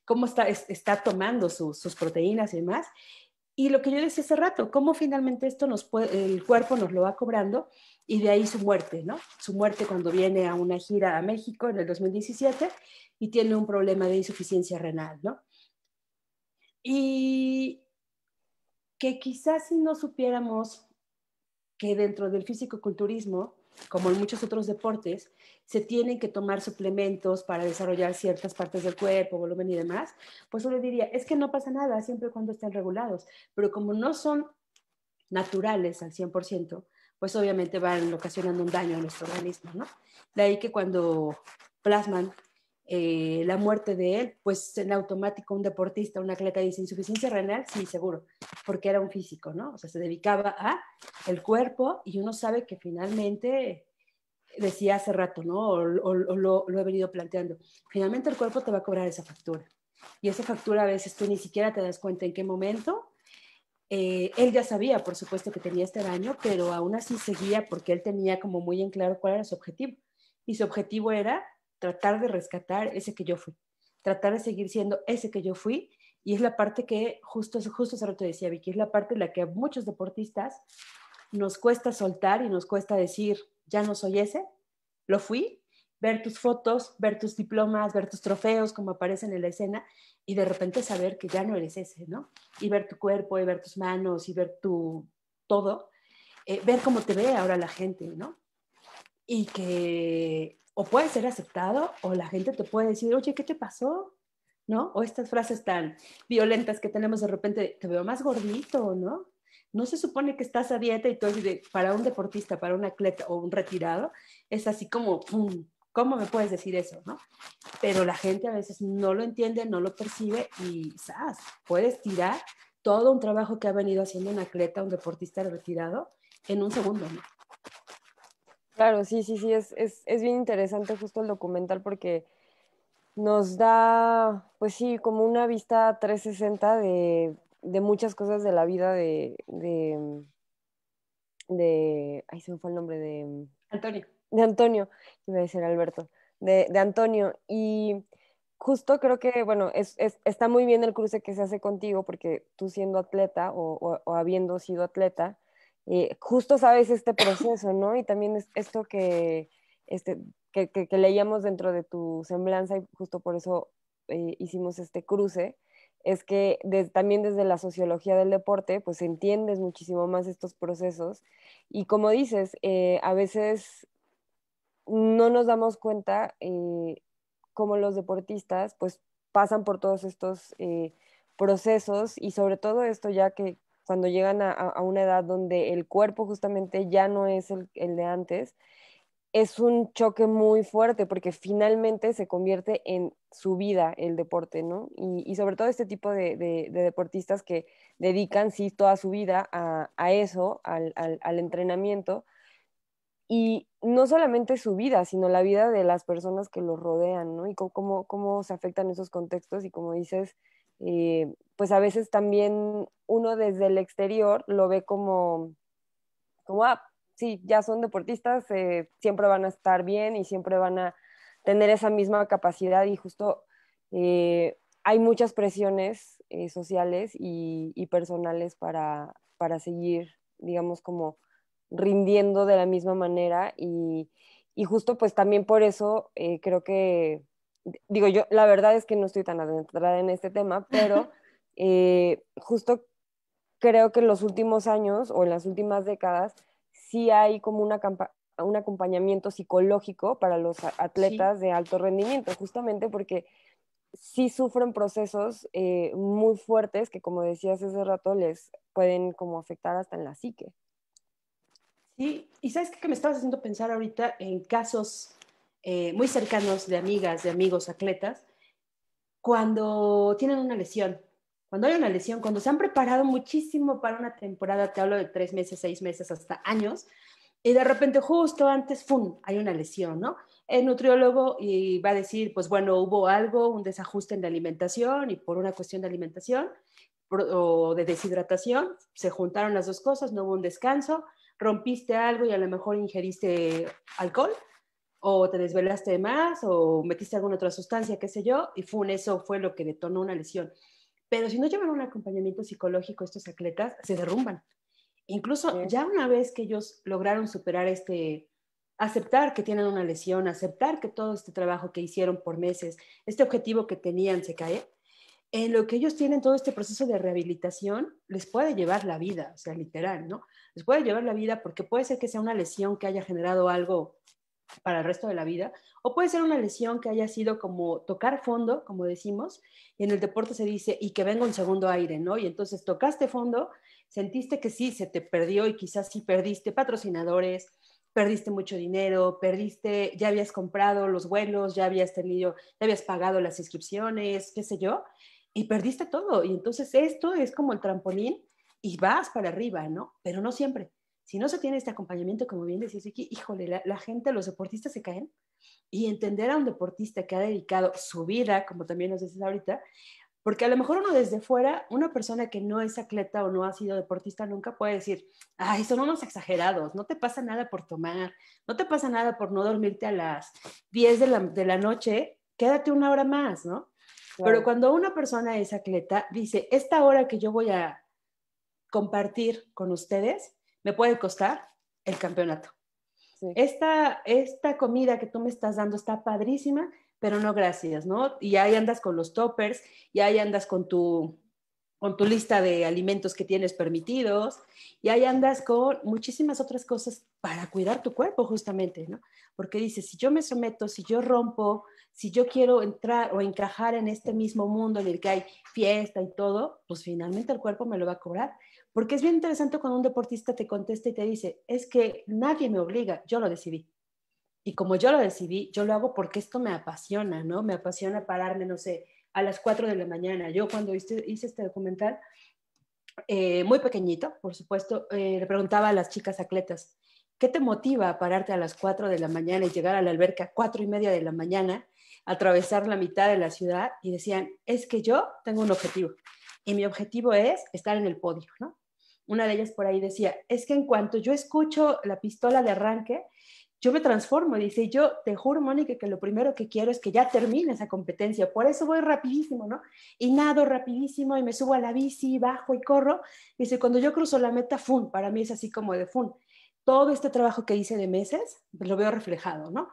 cómo está, está tomando sus proteínas y demás. Y lo que yo decía hace rato, cómo finalmente esto nos el cuerpo nos lo va cobrando y de ahí su muerte, ¿no? Su muerte cuando viene a una gira a México en el 2017 y tiene un problema de insuficiencia renal, ¿no? Y que quizás si no supiéramos que dentro del físico-culturismo como en muchos otros deportes, se tienen que tomar suplementos para desarrollar ciertas partes del cuerpo, volumen y demás, pues yo le diría, es que no pasa nada siempre y cuando estén regulados, pero como no son naturales al 100%, pues obviamente van ocasionando un daño a nuestro organismo, ¿no? De ahí que cuando plasman eh, la muerte de él, pues en automático un deportista, un atleta dice insuficiencia renal, sí, seguro, porque era un físico, ¿no? O sea, se dedicaba a el cuerpo y uno sabe que finalmente, decía hace rato, ¿no? O, lo, he venido planteando, finalmente el cuerpo te va a cobrar esa factura. Y esa factura a veces tú ni siquiera te das cuenta en qué momento, eh, él ya sabía, por supuesto, que tenía este daño, pero aún así seguía porque él tenía como muy en claro cuál era su objetivo. Y su objetivo era tratar de rescatar ese que yo fui, tratar de seguir siendo ese que yo fui. Y es la parte que justo, justo hace rato decía Vicky, es la parte en la que a muchos deportistas nos cuesta soltar y nos cuesta decir, ya no soy ese, lo fui, ver tus fotos, ver tus diplomas, ver tus trofeos como aparecen en la escena y de repente saber que ya no eres ese, ¿no? Y ver tu cuerpo y ver tus manos y ver tu todo, eh, ver cómo te ve ahora la gente, ¿no? Y que o puede ser aceptado o la gente te puede decir, oye, ¿qué te pasó? ¿No? O estas frases tan violentas que tenemos de repente, te veo más gordito, ¿no? No se supone que estás a dieta y todo, para un deportista, para un atleta o un retirado, es así como, ¡pum! ¿cómo me puedes decir eso? ¿no? Pero la gente a veces no lo entiende, no lo percibe y ¡zas! Puedes tirar todo un trabajo que ha venido haciendo un atleta, un deportista retirado, en un segundo. ¿no? Claro, sí, sí, sí, es, es, es bien interesante justo el documental porque nos da, pues sí, como una vista 360 de, muchas cosas de la vida de, de, de, ay, se me fue el nombre de... Antonio. De Antonio, iba a decir Alberto, de, de Antonio. Y justo creo que, bueno, es, es, está muy bien el cruce que se hace contigo porque tú siendo atleta o, o habiendo sido atleta, eh, justo sabes este proceso, ¿no? Y también es esto este, que, que, leíamos dentro de tu semblanza y justo por eso eh, hicimos este cruce, es que también desde la sociología del deporte, pues entiendes muchísimo más estos procesos. Y como dices, eh, a veces no nos damos cuenta cómo los deportistas, pues pasan por todos estos procesos y sobre todo esto ya que, cuando llegan a, a una edad donde el cuerpo justamente ya no es el, el de antes, es un choque muy fuerte porque finalmente se convierte en su vida el deporte, ¿no? Y, y sobre todo este tipo de, de, deportistas que dedican, sí, toda su vida a, a eso, al, al, al, entrenamiento, y no solamente su vida, sino la vida de las personas que los rodean, ¿no? Y cómo, cómo, cómo se afectan esos contextos y como dices, eh, pues a veces también uno desde el exterior lo ve como, como ah, sí, ya son deportistas, eh, siempre van a estar bien y siempre van a tener esa misma capacidad y justo eh, hay muchas presiones sociales y, personales para, seguir, digamos, como rindiendo de la misma manera y, y justo pues también por eso creo que digo yo, la verdad es que no estoy tan adentrada en este tema, pero *laughs* eh, justo creo que en los últimos años o en las últimas décadas sí hay como una un acompañamiento psicológico para los atletas de alto rendimiento, justamente porque sí sufren procesos eh, muy fuertes que, como decías hace rato, les pueden como afectar hasta en la psique. Sí, y sabes qué? que me estabas haciendo pensar ahorita en casos eh, muy cercanos de amigas, de amigos atletas, cuando tienen una lesión, cuando hay una lesión, cuando se han preparado muchísimo para una temporada, te hablo de tres meses, seis meses, hasta años, y de repente justo antes, ¡fum!, hay una lesión, ¿no? El nutriólogo y va a decir, pues bueno, hubo algo, un desajuste en la alimentación y por una cuestión de alimentación o de deshidratación, se juntaron las dos cosas, no hubo un descanso, rompiste algo y a lo mejor ingeriste alcohol o te desvelaste más o metiste alguna otra sustancia, qué sé yo, y fue eso fue lo que detonó una lesión. Pero si no llevan un acompañamiento psicológico estos atletas, se derrumban. Incluso ya una vez que ellos lograron superar este, aceptar que tienen una lesión, aceptar que todo este trabajo que hicieron por meses, este objetivo que tenían se cae, en lo que ellos tienen todo este proceso de rehabilitación, les puede llevar la vida, o sea, literal, ¿no? Les puede llevar la vida porque puede ser que sea una lesión que haya generado algo para el resto de la vida, o puede ser una lesión que haya sido como tocar fondo, como decimos, y en el deporte se dice, y que venga un segundo aire, ¿no? Y entonces tocaste fondo, sentiste que sí, se te perdió y quizás sí perdiste patrocinadores, perdiste mucho dinero, perdiste, ya habías comprado los vuelos, ya habías tenido, ya habías pagado las inscripciones, qué sé yo, y perdiste todo. Y entonces esto es como el trampolín y vas para arriba, ¿no? Pero no siempre. Si no se tiene este acompañamiento, como bien decía aquí, híjole, la, gente, los deportistas se caen y entender a un deportista que ha dedicado su vida, como también nos dices ahorita, porque a lo mejor uno desde fuera, una persona que no es atleta o no ha sido deportista nunca puede decir, ay, son unos exagerados, no te pasa nada por tomar, no te pasa nada por no dormirte a las 10 de la, noche, quédate una hora más, ¿no? Pero cuando una persona es atleta, dice, esta hora que yo voy a compartir con ustedes, me puede costar el campeonato. Esta, comida que tú me estás dando está padrísima, pero no gracias, ¿no? Y ahí andas con los toppers, y ahí andas con tu, con tu lista de alimentos que tienes permitidos, y ahí andas con muchísimas otras cosas para cuidar tu cuerpo justamente, ¿no? Porque dices, si yo me someto, si yo rompo, si yo quiero entrar o encajar en este mismo mundo en el que hay fiesta y todo, pues finalmente el cuerpo me lo va a cobrar porque es bien interesante cuando un deportista te contesta y te dice, es que nadie me obliga, yo lo decidí. Y como yo lo decidí, yo lo hago porque esto me apasiona, ¿no? Me apasiona pararme, no sé, a las 4 de la mañana. Yo cuando hice, este documental, eh, muy pequeñito, por supuesto, eh, le preguntaba a las chicas atletas, ¿qué te motiva a pararte a las 4 de la mañana y llegar a la alberca a 4 y media de la mañana, atravesar la mitad de la ciudad? Y decían, es que yo tengo un objetivo y mi objetivo es estar en el podio, ¿no? Una de ellas por ahí decía, es que en cuanto yo escucho la pistola de arranque, yo me transformo, dice, yo te juro, Mónica, que lo primero que quiero es que ya termine esa competencia, por eso voy rapidísimo, ¿no? Y nado rapidísimo y me subo a la bici, bajo y corro. Dice, cuando yo cruzo la meta, fun, para mí es así como de fun. Todo este trabajo que hice de meses, pues, lo veo reflejado, ¿no?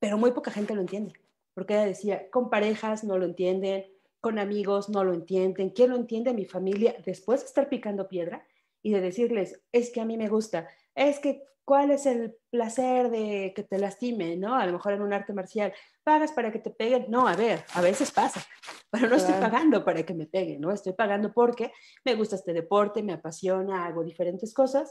Pero muy poca gente lo entiende, porque ella decía, con parejas no lo entienden, con amigos, no lo entienden. ¿Quién lo entiende? Mi familia. Después de estar picando piedra y de decirles, es que a mí me gusta, es que cuál es el placer de que te lastime, ¿no? A lo mejor en un arte marcial, pagas para que te peguen. No, a ver, a veces pasa, *laughs* pero no estoy pagando para que me peguen, ¿no? Estoy pagando porque me gusta este deporte, me apasiona, hago diferentes cosas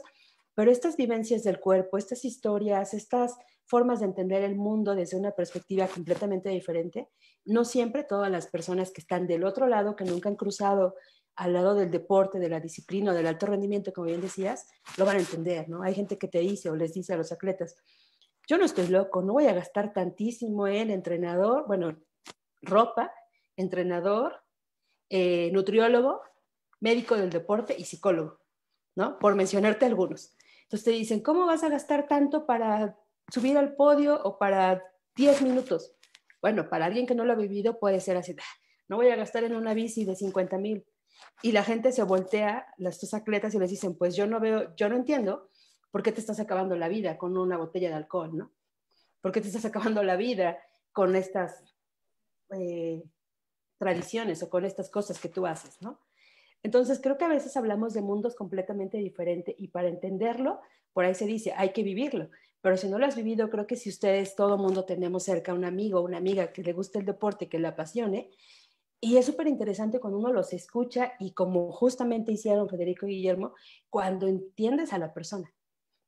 pero estas vivencias del cuerpo, estas historias, estas formas de entender el mundo desde una perspectiva completamente diferente, no siempre todas las personas que están del otro lado, que nunca han cruzado al lado del deporte, de la disciplina, del alto rendimiento, como bien decías, lo van a entender, ¿no? Hay gente que te dice o les dice a los atletas, yo no estoy loco, no voy a gastar tantísimo en entrenador, bueno, ropa, entrenador, eh, nutriólogo, médico del deporte y psicólogo, ¿no? Por mencionarte algunos. Entonces te dicen, ¿cómo vas a gastar tanto para subir al podio o para 10 minutos? Bueno, para alguien que no lo ha vivido puede ser así, ah, no voy a gastar en una bici de 50 mil. Y la gente se voltea, las dos atletas, y les dicen, pues yo no veo, yo no entiendo por qué te estás acabando la vida con una botella de alcohol, ¿no? ¿Por qué te estás acabando la vida con estas eh, tradiciones o con estas cosas que tú haces, ¿no? Entonces, creo que a veces hablamos de mundos completamente diferentes y para entenderlo, por ahí se dice, hay que vivirlo. Pero si no lo has vivido, creo que si ustedes, todo mundo tenemos cerca un amigo o una amiga que le guste el deporte, que le apasione, y es súper interesante cuando uno los escucha y como justamente hicieron Federico y Guillermo, cuando entiendes a la persona,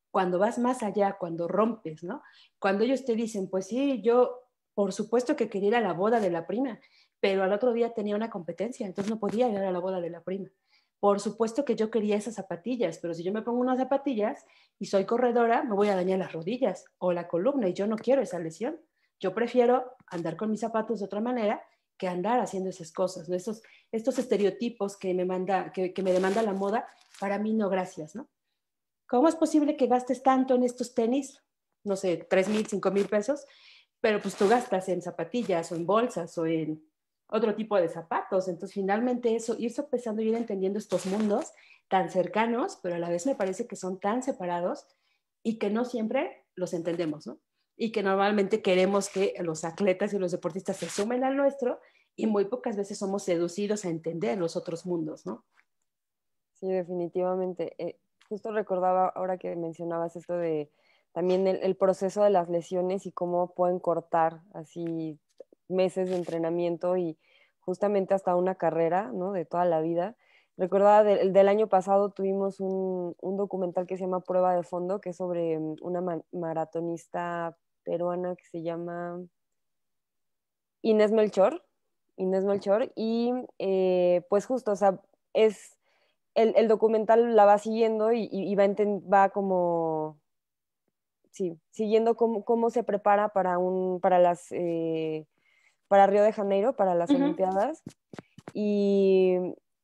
cuando vas más allá, cuando rompes, ¿no? Cuando ellos te dicen, pues sí, yo por supuesto que quería ir a la boda de la prima, pero al otro día tenía una competencia, entonces no podía ir a la boda de la prima. Por supuesto que yo quería esas zapatillas, pero si yo me pongo unas zapatillas y soy corredora, me voy a dañar las rodillas o la columna y yo no quiero esa lesión. Yo prefiero andar con mis zapatos de otra manera que andar haciendo esas cosas, ¿no? Estos, estereotipos que me, manda, que me demanda la moda, para mí no gracias, ¿no? ¿Cómo es posible que gastes tanto en estos tenis? No sé, tres mil, cinco mil pesos, pero pues tú gastas en zapatillas o en bolsas o en otro tipo de zapatos. Entonces, finalmente eso, ir sopesando y ir entendiendo estos mundos tan cercanos, pero a la vez me parece que son tan separados y que no siempre los entendemos, ¿no? Y que normalmente queremos que los atletas y los deportistas se sumen al nuestro y muy pocas veces somos seducidos a entender los otros mundos, ¿no? Sí, definitivamente. Eh, justo recordaba ahora que mencionabas esto de también el, el proceso de las lesiones y cómo pueden cortar así meses de entrenamiento y justamente hasta una carrera, ¿no? De toda la vida. Recordaba del año pasado tuvimos un, documental que se llama Prueba de Fondo, que es sobre mm, una maratonista peruana que se llama Inés Melchor. Inés Melchor. Y eh, pues justo, o sea, es el, documental la va siguiendo y, va, como, sí, siguiendo cómo, cómo, se prepara para, un, para las eh, para Río de Janeiro, para las Olimpiadas. Y,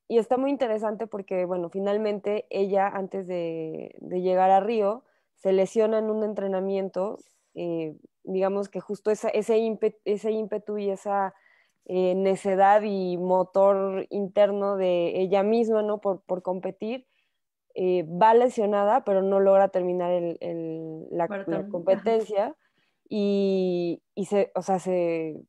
y, está muy interesante porque, bueno, finalmente ella, antes de, de llegar a Río, se lesiona en un entrenamiento, eh, digamos que justo ese, ímpetu, ese ímpetu y esa eh, necedad y motor interno de ella misma, ¿no? Por, por competir, eh, va lesionada, pero no logra terminar el, la, la, competencia y, y, se, o sea, se,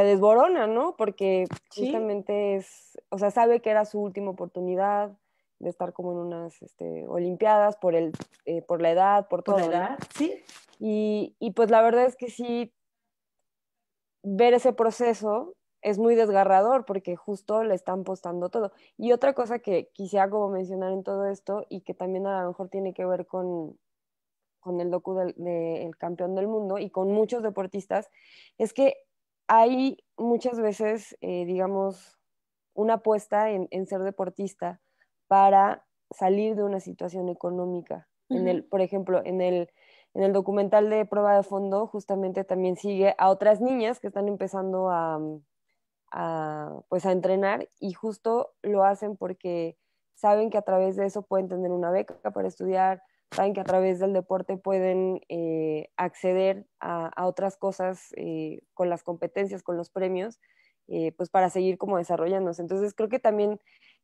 se desborona, ¿no? Porque justamente es, o sea, sabe que era su última oportunidad de estar como en unas este, Olimpiadas por, el, eh, por la edad, por, todo. la edad, sí. Y, pues la verdad es que sí, ver ese proceso es muy desgarrador porque justo le están postando todo. Y otra cosa que quisiera como mencionar en todo esto y que también a lo mejor tiene que ver con, con el docu del campeón del mundo y con muchos deportistas, es que hay muchas veces, eh, digamos, una apuesta en, ser deportista para salir de una situación económica. en el, por ejemplo, en el, documental de prueba de fondo, justamente también sigue a otras niñas que están empezando a, pues a entrenar y justo lo hacen porque saben que a través de eso pueden tener una beca para estudiar, saben que a través del deporte pueden eh, acceder a, a, otras cosas eh, con las competencias, con los premios, eh, pues para seguir como desarrollándose. Entonces creo que también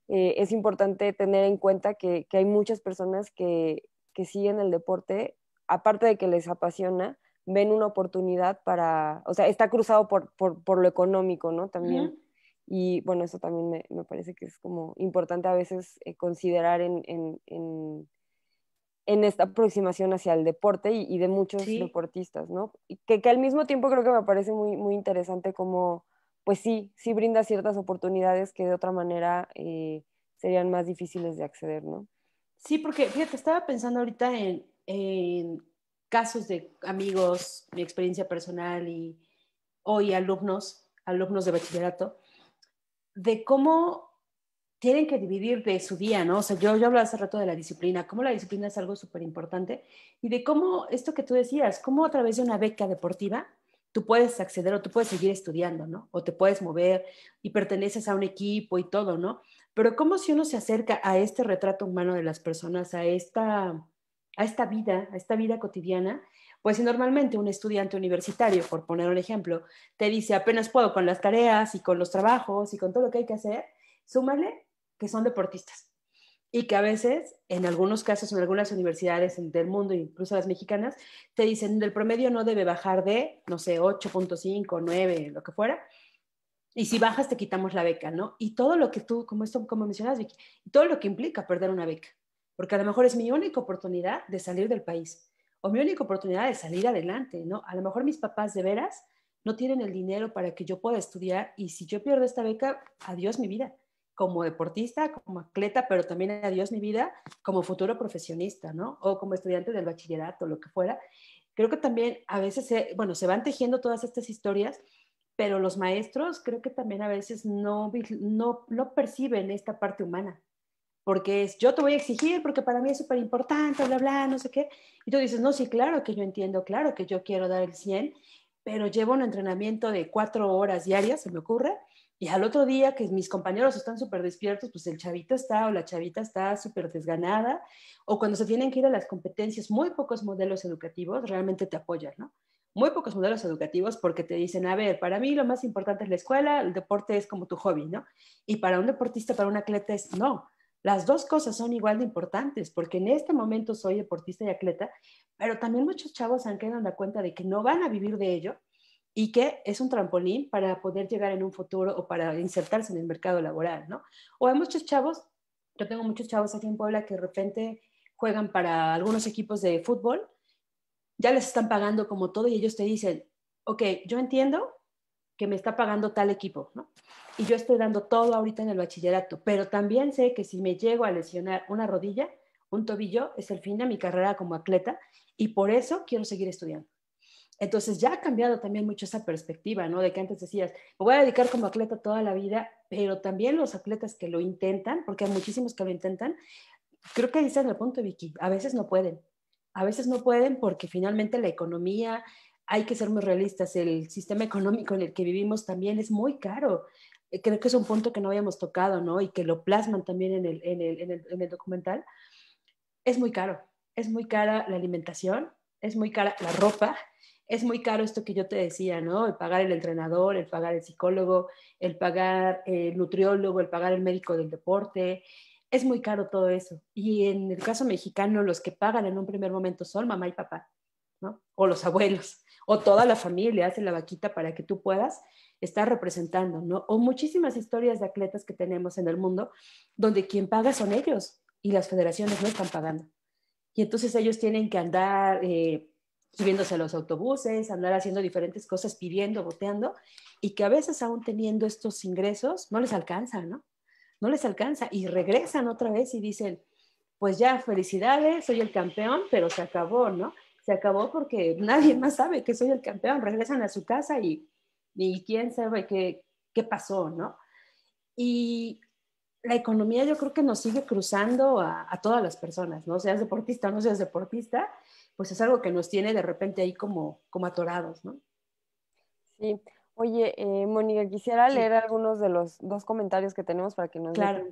es importante tener en cuenta que, que hay muchas personas que, que, siguen el deporte, aparte de que les apasiona, ven una oportunidad para, o sea, está cruzado por, por, por lo económico, ¿no? También. Y bueno, eso también me, me, parece que es como importante a veces considerar en, en en esta aproximación hacia el deporte y, de muchos deportistas, ¿no? que, al mismo tiempo creo que me parece muy, muy interesante como, pues sí, sí brinda ciertas oportunidades que de otra manera eh, serían más difíciles de acceder, ¿no? Sí, porque fíjate, estaba pensando ahorita en, en casos de amigos, mi experiencia personal y hoy alumnos, alumnos de bachillerato, de cómo tienen que dividir de su día, ¿no? O sea, yo, yo hablaba hace rato de la disciplina, cómo la disciplina es algo súper importante y de cómo esto que tú decías, cómo a través de una beca deportiva tú puedes acceder o tú puedes seguir estudiando, ¿no? O te puedes mover y perteneces a un equipo y todo, ¿no? Pero cómo si uno se acerca a este retrato humano de las personas, a esta, a esta vida, a esta vida cotidiana, pues si normalmente un estudiante universitario, por poner un ejemplo, te dice apenas puedo con las tareas y con los trabajos y con todo lo que hay que hacer, súmale que son deportistas y que a veces, en algunos casos, en algunas universidades del mundo, incluso las mexicanas, te dicen, el promedio no debe bajar de, no sé, 8.5, 9, lo que fuera. Y si bajas, te quitamos la beca, ¿no? Y todo lo que tú, como esto, como mencionas, Vicky, todo lo que implica perder una beca, porque a lo mejor es mi única oportunidad de salir del país o mi única oportunidad de salir adelante, ¿no? A lo mejor mis papás de veras no tienen el dinero para que yo pueda estudiar y si yo pierdo esta beca, adiós mi vida como deportista, como atleta, pero también adiós mi vida como futuro profesionista, ¿no? O como estudiante del bachillerato, lo que fuera. Creo que también a veces, bueno, se van tejiendo todas estas historias, pero los maestros creo que también a veces no, no, no perciben esta parte humana, porque es, yo te voy a exigir, porque para mí es súper importante, bla, bla, no sé qué. Y tú dices, no, sí, claro que yo entiendo, claro que yo quiero dar el 100, pero llevo un entrenamiento de cuatro horas diarias, se me ocurre, y al otro día que mis compañeros están súper despiertos, pues el chavito está o la chavita está súper desganada, o cuando se tienen que ir a las competencias, muy pocos modelos educativos realmente te apoyan, ¿no? Muy pocos modelos educativos porque te dicen, a ver, para mí lo más importante es la escuela, el deporte es como tu hobby, ¿no? Y para un deportista, para un atleta es, no, las dos cosas son igual de importantes, porque en este momento soy deportista y atleta, pero también muchos chavos han quedado en la cuenta de que no van a vivir de ello y que es un trampolín para poder llegar en un futuro o para insertarse en el mercado laboral, ¿no? O hay muchos chavos, yo tengo muchos chavos aquí en Puebla que de repente juegan para algunos equipos de fútbol, ya les están pagando como todo y ellos te dicen, ok, yo entiendo que me está pagando tal equipo, ¿no? Y yo estoy dando todo ahorita en el bachillerato, pero también sé que si me llego a lesionar una rodilla, un tobillo, es el fin de mi carrera como atleta y por eso quiero seguir estudiando. Entonces ya ha cambiado también mucho esa perspectiva, ¿no? De que antes decías, me voy a dedicar como atleta toda la vida, pero también los atletas que lo intentan, porque hay muchísimos que lo intentan, creo que dicen el punto, Vicky, a veces no pueden, a veces no pueden porque finalmente la economía, hay que ser muy realistas, el sistema económico en el que vivimos también es muy caro. Eh, creo que es un punto que no habíamos tocado, ¿no? Y que lo plasman también en en el, en el, en el documental. Es muy caro, es muy cara la alimentación, es muy cara la ropa, es muy caro esto que yo te decía, ¿no? El pagar el entrenador, el pagar el psicólogo, el pagar eh, el nutriólogo, el pagar el médico del deporte. Es muy caro todo eso. Y en el caso mexicano, los que pagan en un primer momento son mamá y papá, ¿no? O los abuelos, o toda la familia hace la vaquita para que tú puedas estar representando, ¿no? O muchísimas historias de atletas que tenemos en el mundo donde quien paga son ellos y las federaciones no están pagando. Y entonces ellos tienen que andar... Eh, subiéndose a los autobuses, andar haciendo diferentes cosas, pidiendo, boteando, y que a veces aún teniendo estos ingresos no les alcanza, ¿no? No les alcanza y regresan otra vez y dicen, pues ya, felicidades, soy el campeón, pero se acabó, ¿no? Se acabó porque nadie más sabe que soy el campeón, regresan a su casa y, y quién sabe qué, qué pasó, ¿no? Y la economía yo creo que nos sigue cruzando a, a todas las personas, ¿no? Seas deportista o no seas deportista, pues es algo que nos tiene de repente ahí como, como atorados, ¿no? Sí. Oye, eh, Mónica, quisiera leer algunos de los dos comentarios que tenemos para que nos claro.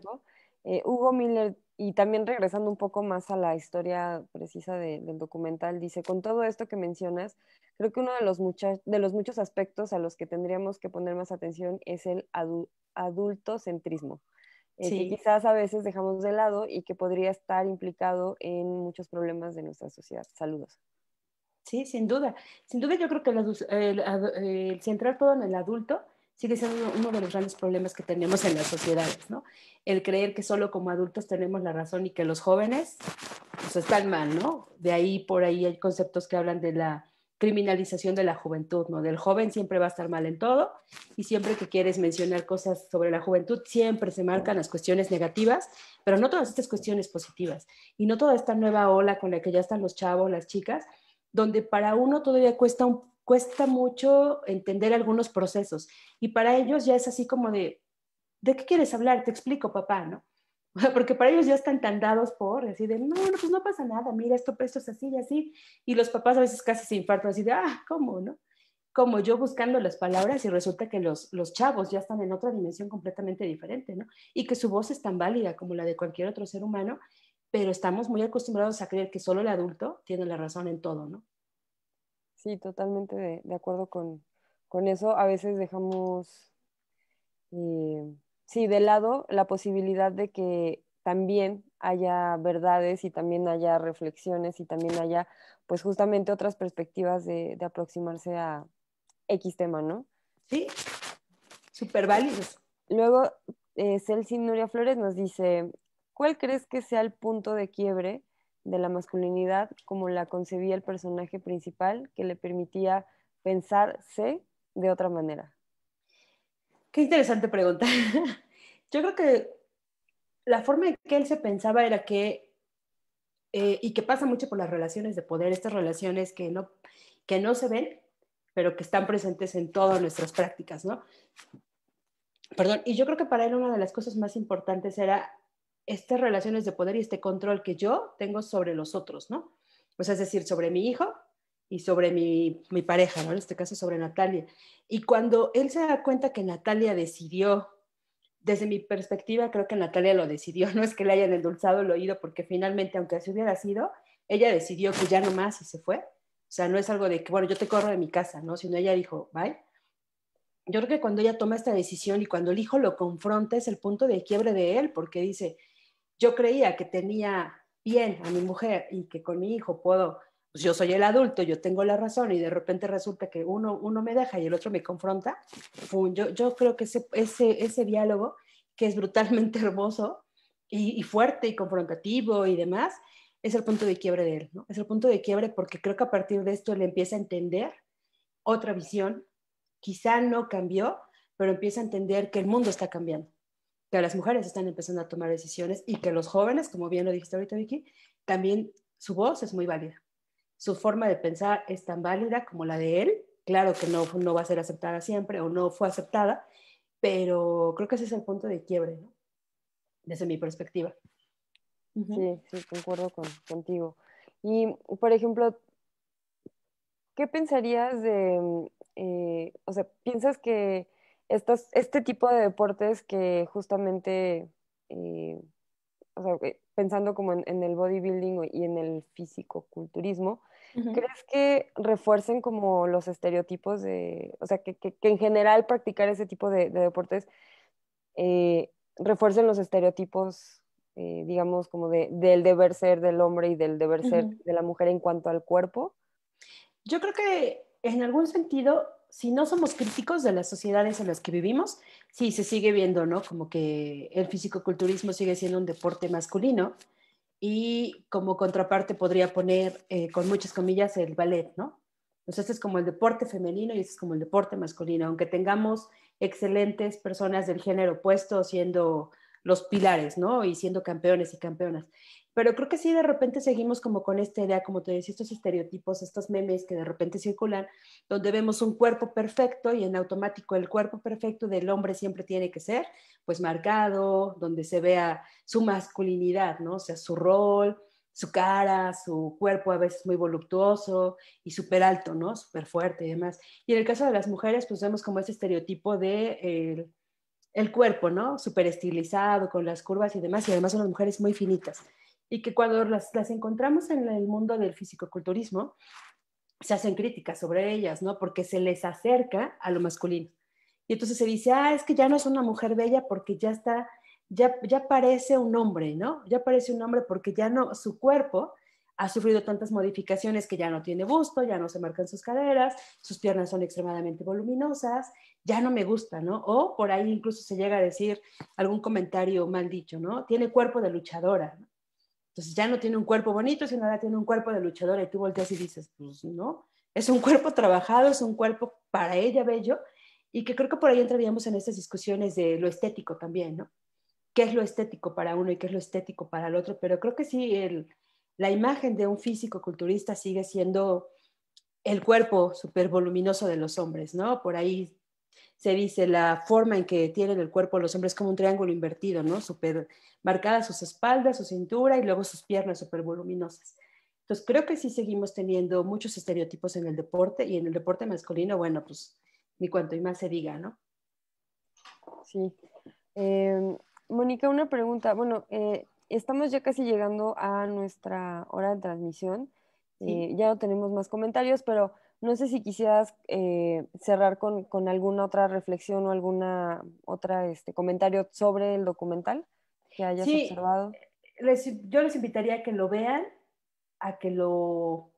Eh, Hugo Miller, y también regresando un poco más a la historia precisa del documental, dice, con todo esto que mencionas, creo que uno de los, de los muchos aspectos a los que tendríamos que poner más atención es el adulto adultocentrismo. Eh, que quizás a veces dejamos de lado y que podría estar implicado en muchos problemas de nuestra sociedad. Saludos. Sí, sin duda. Sin duda yo creo que el, centrar todo en el adulto sigue siendo uno de los grandes problemas que tenemos en las sociedades, ¿no? El creer que solo como adultos tenemos la razón y que los jóvenes pues, están mal, ¿no? De ahí por ahí hay conceptos que hablan de la criminalización de la juventud, ¿no? Del joven siempre va a estar mal en todo y siempre que quieres mencionar cosas sobre la juventud, siempre se marcan las cuestiones negativas, pero no todas estas cuestiones positivas y no toda esta nueva ola con la que ya están los chavos, las chicas, donde para uno todavía cuesta, cuesta mucho entender algunos procesos y para ellos ya es así como de, ¿de qué quieres hablar? Te explico, papá, ¿no? *laughs* porque para ellos ya están tan dados por, así de, no, pues no pasa nada, mira, esto, esto es así y así, y los papás a veces casi se infartan, así de, ah, ¿cómo, no? Como yo buscando las palabras y resulta que los, los chavos ya están en otra dimensión completamente diferente, ¿no? Y que su voz es tan válida como la de cualquier otro ser humano, pero estamos muy acostumbrados a creer que solo el adulto tiene la razón en todo, ¿no? Sí, totalmente de, acuerdo con, eso. A veces dejamos... Eh, sí, de lado la posibilidad de que también haya verdades y también haya reflexiones y también haya, pues justamente otras perspectivas de, de aproximarse a X tema, ¿no? Sí, súper válidos. Luego, eh, Celsi Nuria Flores nos dice, ¿cuál crees que sea el punto de quiebre de la masculinidad como la concebía el personaje principal que le permitía pensarse de otra manera? Qué interesante pregunta. *laughs* Yo creo que la forma en que él se pensaba era que, eh, y que pasa mucho por las relaciones de poder, estas relaciones que no, que no se ven, pero que están presentes en todas nuestras prácticas, ¿no? Perdón, y yo creo que para él una de las cosas más importantes era estas relaciones de poder y este control que yo tengo sobre los otros, ¿no? O sea, es decir, sobre mi hijo, y sobre mi, pareja, ¿no? En este caso sobre Natalia. Y cuando él se da cuenta que Natalia decidió desde mi perspectiva, creo que Natalia lo decidió, *laughs* no es que le hayan endulzado el oído, porque finalmente, aunque así hubiera sido, ella decidió que ya no más y se fue. O sea, no es algo de que, bueno, yo te corro de mi casa, ¿no? Sino ella dijo, bye. Yo creo que cuando ella toma esta decisión y cuando el hijo lo confronta es el punto de quiebre de él, porque dice, yo creía que tenía bien a mi mujer y que con mi hijo puedo pues yo soy el adulto, yo tengo la razón y de repente resulta que uno, uno me deja y el otro me confronta, Yo, yo creo que ese, ese, ese diálogo, que es brutalmente *laughs* hermoso y, fuerte y confrontativo y demás, es el punto de quiebre de él, ¿no? Es el punto de quiebre porque creo que a partir de esto él empieza a entender otra visión, quizá no cambió, pero empieza a entender que el mundo está cambiando, que las mujeres están empezando a tomar decisiones y que los jóvenes, como bien lo dijiste ahorita Vicky, también su voz es muy válida su forma de pensar es tan válida como la de él. Claro que no, no va a ser aceptada siempre o no fue aceptada, pero creo que ese es el punto de quiebre, ¿no? desde mi perspectiva. Sí, sí, concuerdo contigo. Y, por ejemplo, ¿qué pensarías de, eh, o sea, piensas que estos, este tipo de deportes que justamente eh, o sea, eh, pensando como en, el bodybuilding y en el físico-culturismo, ¿crees que refuercen como los estereotipos de, o sea, que, en general practicar ese tipo de, deportes eh, refuercen los estereotipos, eh, digamos, como de, del deber ser del hombre y del deber ser de la mujer en cuanto al cuerpo? Yo creo que en algún sentido si no somos críticos de las sociedades en las que vivimos, sí se sigue viendo, ¿no? Como que el fisicoculturismo sigue siendo un deporte masculino y como contraparte podría poner eh, con muchas comillas el ballet, ¿no? Entonces este es como el deporte femenino y este es como el deporte masculino, aunque tengamos excelentes personas del género opuesto siendo los pilares, ¿no? Y siendo campeones y campeonas. Pero creo que sí, de repente seguimos como con esta idea, como te decía, estos estereotipos, estos memes que de repente circulan, donde vemos un cuerpo perfecto y en automático el cuerpo perfecto del hombre siempre tiene que ser, pues marcado, donde se vea su masculinidad, ¿no? O sea, su rol, su cara, su cuerpo a veces muy voluptuoso y súper alto, ¿no? Súper fuerte y demás. Y en el caso de las mujeres, pues vemos como ese estereotipo de el cuerpo, ¿no? Súper estilizado, con las curvas y demás, y además son las mujeres muy finitas y que cuando las, las encontramos en el mundo del fisicoculturismo, se hacen críticas sobre ellas, ¿no? Porque se les acerca a lo masculino. Y entonces se dice, ah, es que ya no es una mujer bella porque ya está, ya, ya parece un hombre, ¿no? Ya parece un hombre porque ya no, su cuerpo ha sufrido tantas modificaciones que ya no tiene gusto, ya no se marcan sus caderas, sus piernas son extremadamente voluminosas, ya no me gusta, ¿no? O por ahí incluso se llega a decir algún comentario mal dicho, ¿no? Tiene cuerpo de luchadora, ¿no? Entonces ya no tiene un cuerpo bonito, sino ahora tiene un cuerpo de luchadora y tú volteas y dices, pues no, es un *laughs* cuerpo trabajado, es un cuerpo para ella bello y que creo que por ahí entraríamos en estas discusiones de lo estético también, ¿no? ¿Qué es lo estético para uno y qué es lo estético para el otro? Pero creo que sí, la imagen de un físico culturista sigue siendo el cuerpo súper voluminoso de los hombres, ¿no? Por ahí se dice la forma en que tienen el cuerpo los hombres como un triángulo invertido, ¿no? Súper marcadas sus espaldas, su cintura y luego sus piernas súper voluminosas. Entonces creo que sí seguimos teniendo muchos estereotipos en el deporte y en el deporte masculino, bueno, pues ni cuanto y más se diga, ¿no? Sí. Em, Mónica, una pregunta. Bueno, eh, estamos ya casi llegando a nuestra hora de transmisión. Eh, ya no tenemos más comentarios, pero no sé si quisieras eh, cerrar con, alguna otra reflexión o alguna otra este, comentario sobre el documental que hayas observado. Eh, yo les invitaría a que lo vean, a que lo,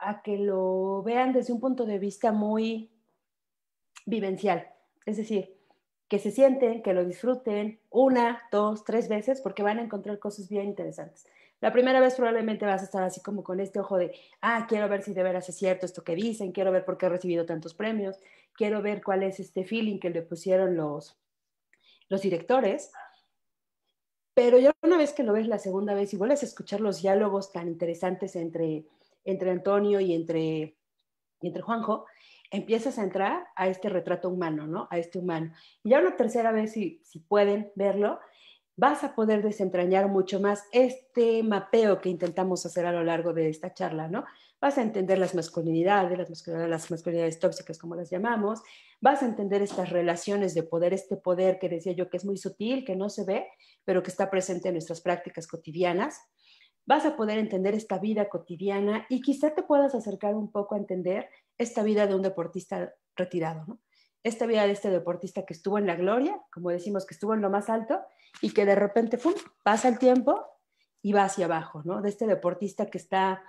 a que lo vean desde un punto de vista muy vivencial. Es decir, que se sienten, que lo disfruten una, dos, tres veces, porque van a encontrar cosas bien interesantes. La primera vez probablemente vas a estar así como con este ojo de, ah, quiero ver si de veras es cierto esto que dicen, quiero ver por qué he recibido tantos premios, quiero ver cuál es este feeling que le pusieron los, los directores. Pero ya una vez que lo ves la segunda vez y vuelves a escuchar los diálogos tan interesantes entre, entre Antonio y entre, entre Juanjo, empiezas a entrar a este retrato humano, ¿no? A este humano. Y ya una tercera vez, si, si pueden verlo, vas a poder desentrañar mucho más este mapeo que intentamos hacer a lo largo de esta charla, ¿no? Vas a entender las masculinidades, las masculinidades, tóxicas, como las llamamos, vas a entender estas relaciones de poder, este poder que decía yo que es muy sutil, que no se ve, pero que está presente en nuestras prácticas cotidianas. Vas a poder entender esta vida cotidiana y quizá te puedas acercar un poco a entender esta vida de un deportista retirado, ¿no? Esta vida de este deportista que estuvo en la gloria, como decimos, que estuvo en lo más alto, y que de repente ¡fum! pasa el tiempo y va hacia abajo, ¿no? De este deportista que está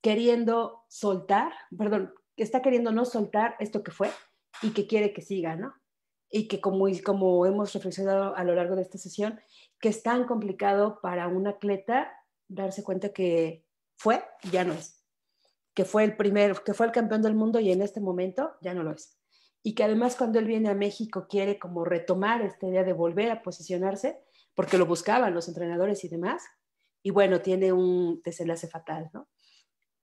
queriendo soltar, perdón, que está queriendo no soltar esto que fue y que quiere que siga, ¿no? Y que como, como hemos reflexionado a lo largo de esta sesión, que es tan complicado para un atleta darse cuenta que fue, ya no es. Que fue el primero, que fue el campeón del mundo y en este momento ya no lo es y que además cuando él viene a México quiere como retomar esta idea de volver a posicionarse, porque lo buscaban los entrenadores y demás, y bueno, tiene un desenlace fatal, ¿no?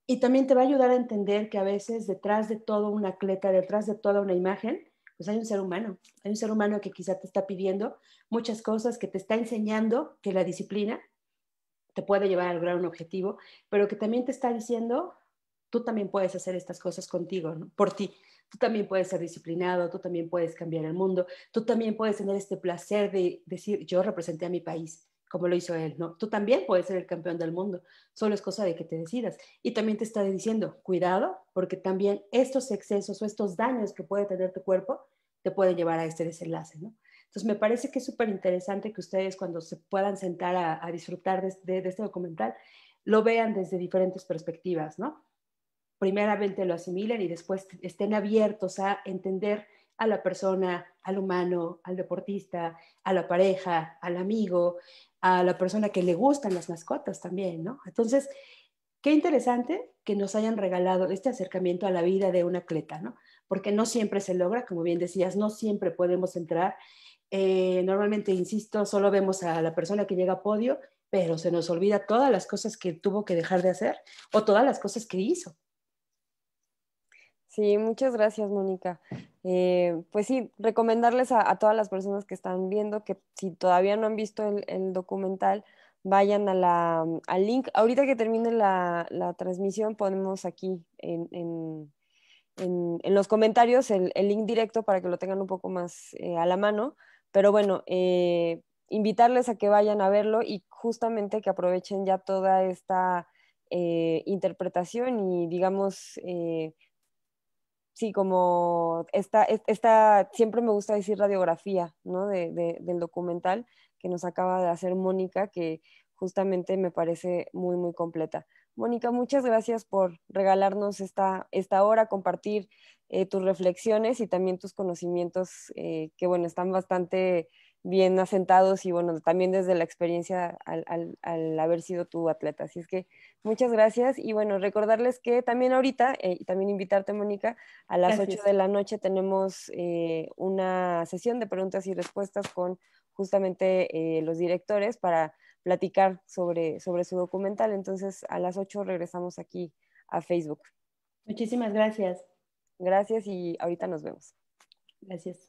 Y también te va a ayudar a entender que a veces detrás de todo un atleta, detrás de toda una imagen, pues hay un ser humano, hay un ser humano que quizá te está pidiendo muchas cosas, que te está enseñando que la disciplina te puede llevar a lograr un objetivo, pero que también te está diciendo, tú también puedes hacer estas cosas contigo, por ti tú también puedes ser disciplinado, tú también puedes cambiar el mundo, tú también puedes tener este placer de decir, yo representé a mi país, como lo hizo él, ¿no? Tú también puedes ser el campeón del mundo, solo es cosa de que te decidas. Y también te está diciendo, cuidado, porque también estos excesos o estos daños que puede tener tu cuerpo te pueden llevar a este desenlace, ¿no? Entonces me parece que es súper interesante que ustedes cuando se puedan sentar a, disfrutar de, este documental, lo vean desde diferentes perspectivas, ¿no? primeramente lo asimilen y después estén abiertos a entender a la persona, al humano, al deportista, a la pareja, al amigo, a la persona que le gustan las mascotas también, ¿no? Entonces, qué interesante que nos hayan regalado este acercamiento a la vida de un atleta, ¿no? Porque no siempre se logra, como bien decías, no siempre podemos entrar. Eh, normalmente, insisto, solo vemos a la persona que llega a podio, pero se nos olvida todas las cosas que tuvo que dejar de hacer o todas las cosas que hizo, Sí, muchas gracias, Mónica. Eh, pues sí, recomendarles a, todas las personas que están viendo que si todavía no han visto el, documental, vayan a la, mm, al link. Ahorita que termine la, transmisión, ponemos aquí en, en, los comentarios el, link directo para que lo tengan un poco más eh, a la mano. Pero bueno, eh, invitarles a que vayan a verlo y justamente que aprovechen ya toda esta interpretación y digamos sí, como esta, esta, siempre me gusta decir radiografía, ¿no? De, del documental que nos acaba de hacer Mónica, que justamente me parece muy, muy completa. Mónica, muchas gracias por regalarnos esta, esta hora, compartir eh, tus reflexiones y también tus conocimientos, eh, que bueno, están bastante bien asentados y bueno, también desde la experiencia al, al, haber sido tu atleta. Así es que muchas gracias y bueno, recordarles que también ahorita, eh, y también invitarte Mónica, a las ocho 8 de la noche tenemos eh, una sesión de preguntas y respuestas con justamente eh, los directores para platicar sobre, sobre su documental. Entonces a las 8 regresamos aquí a Facebook. Muchísimas gracias. Gracias y ahorita nos vemos. Gracias.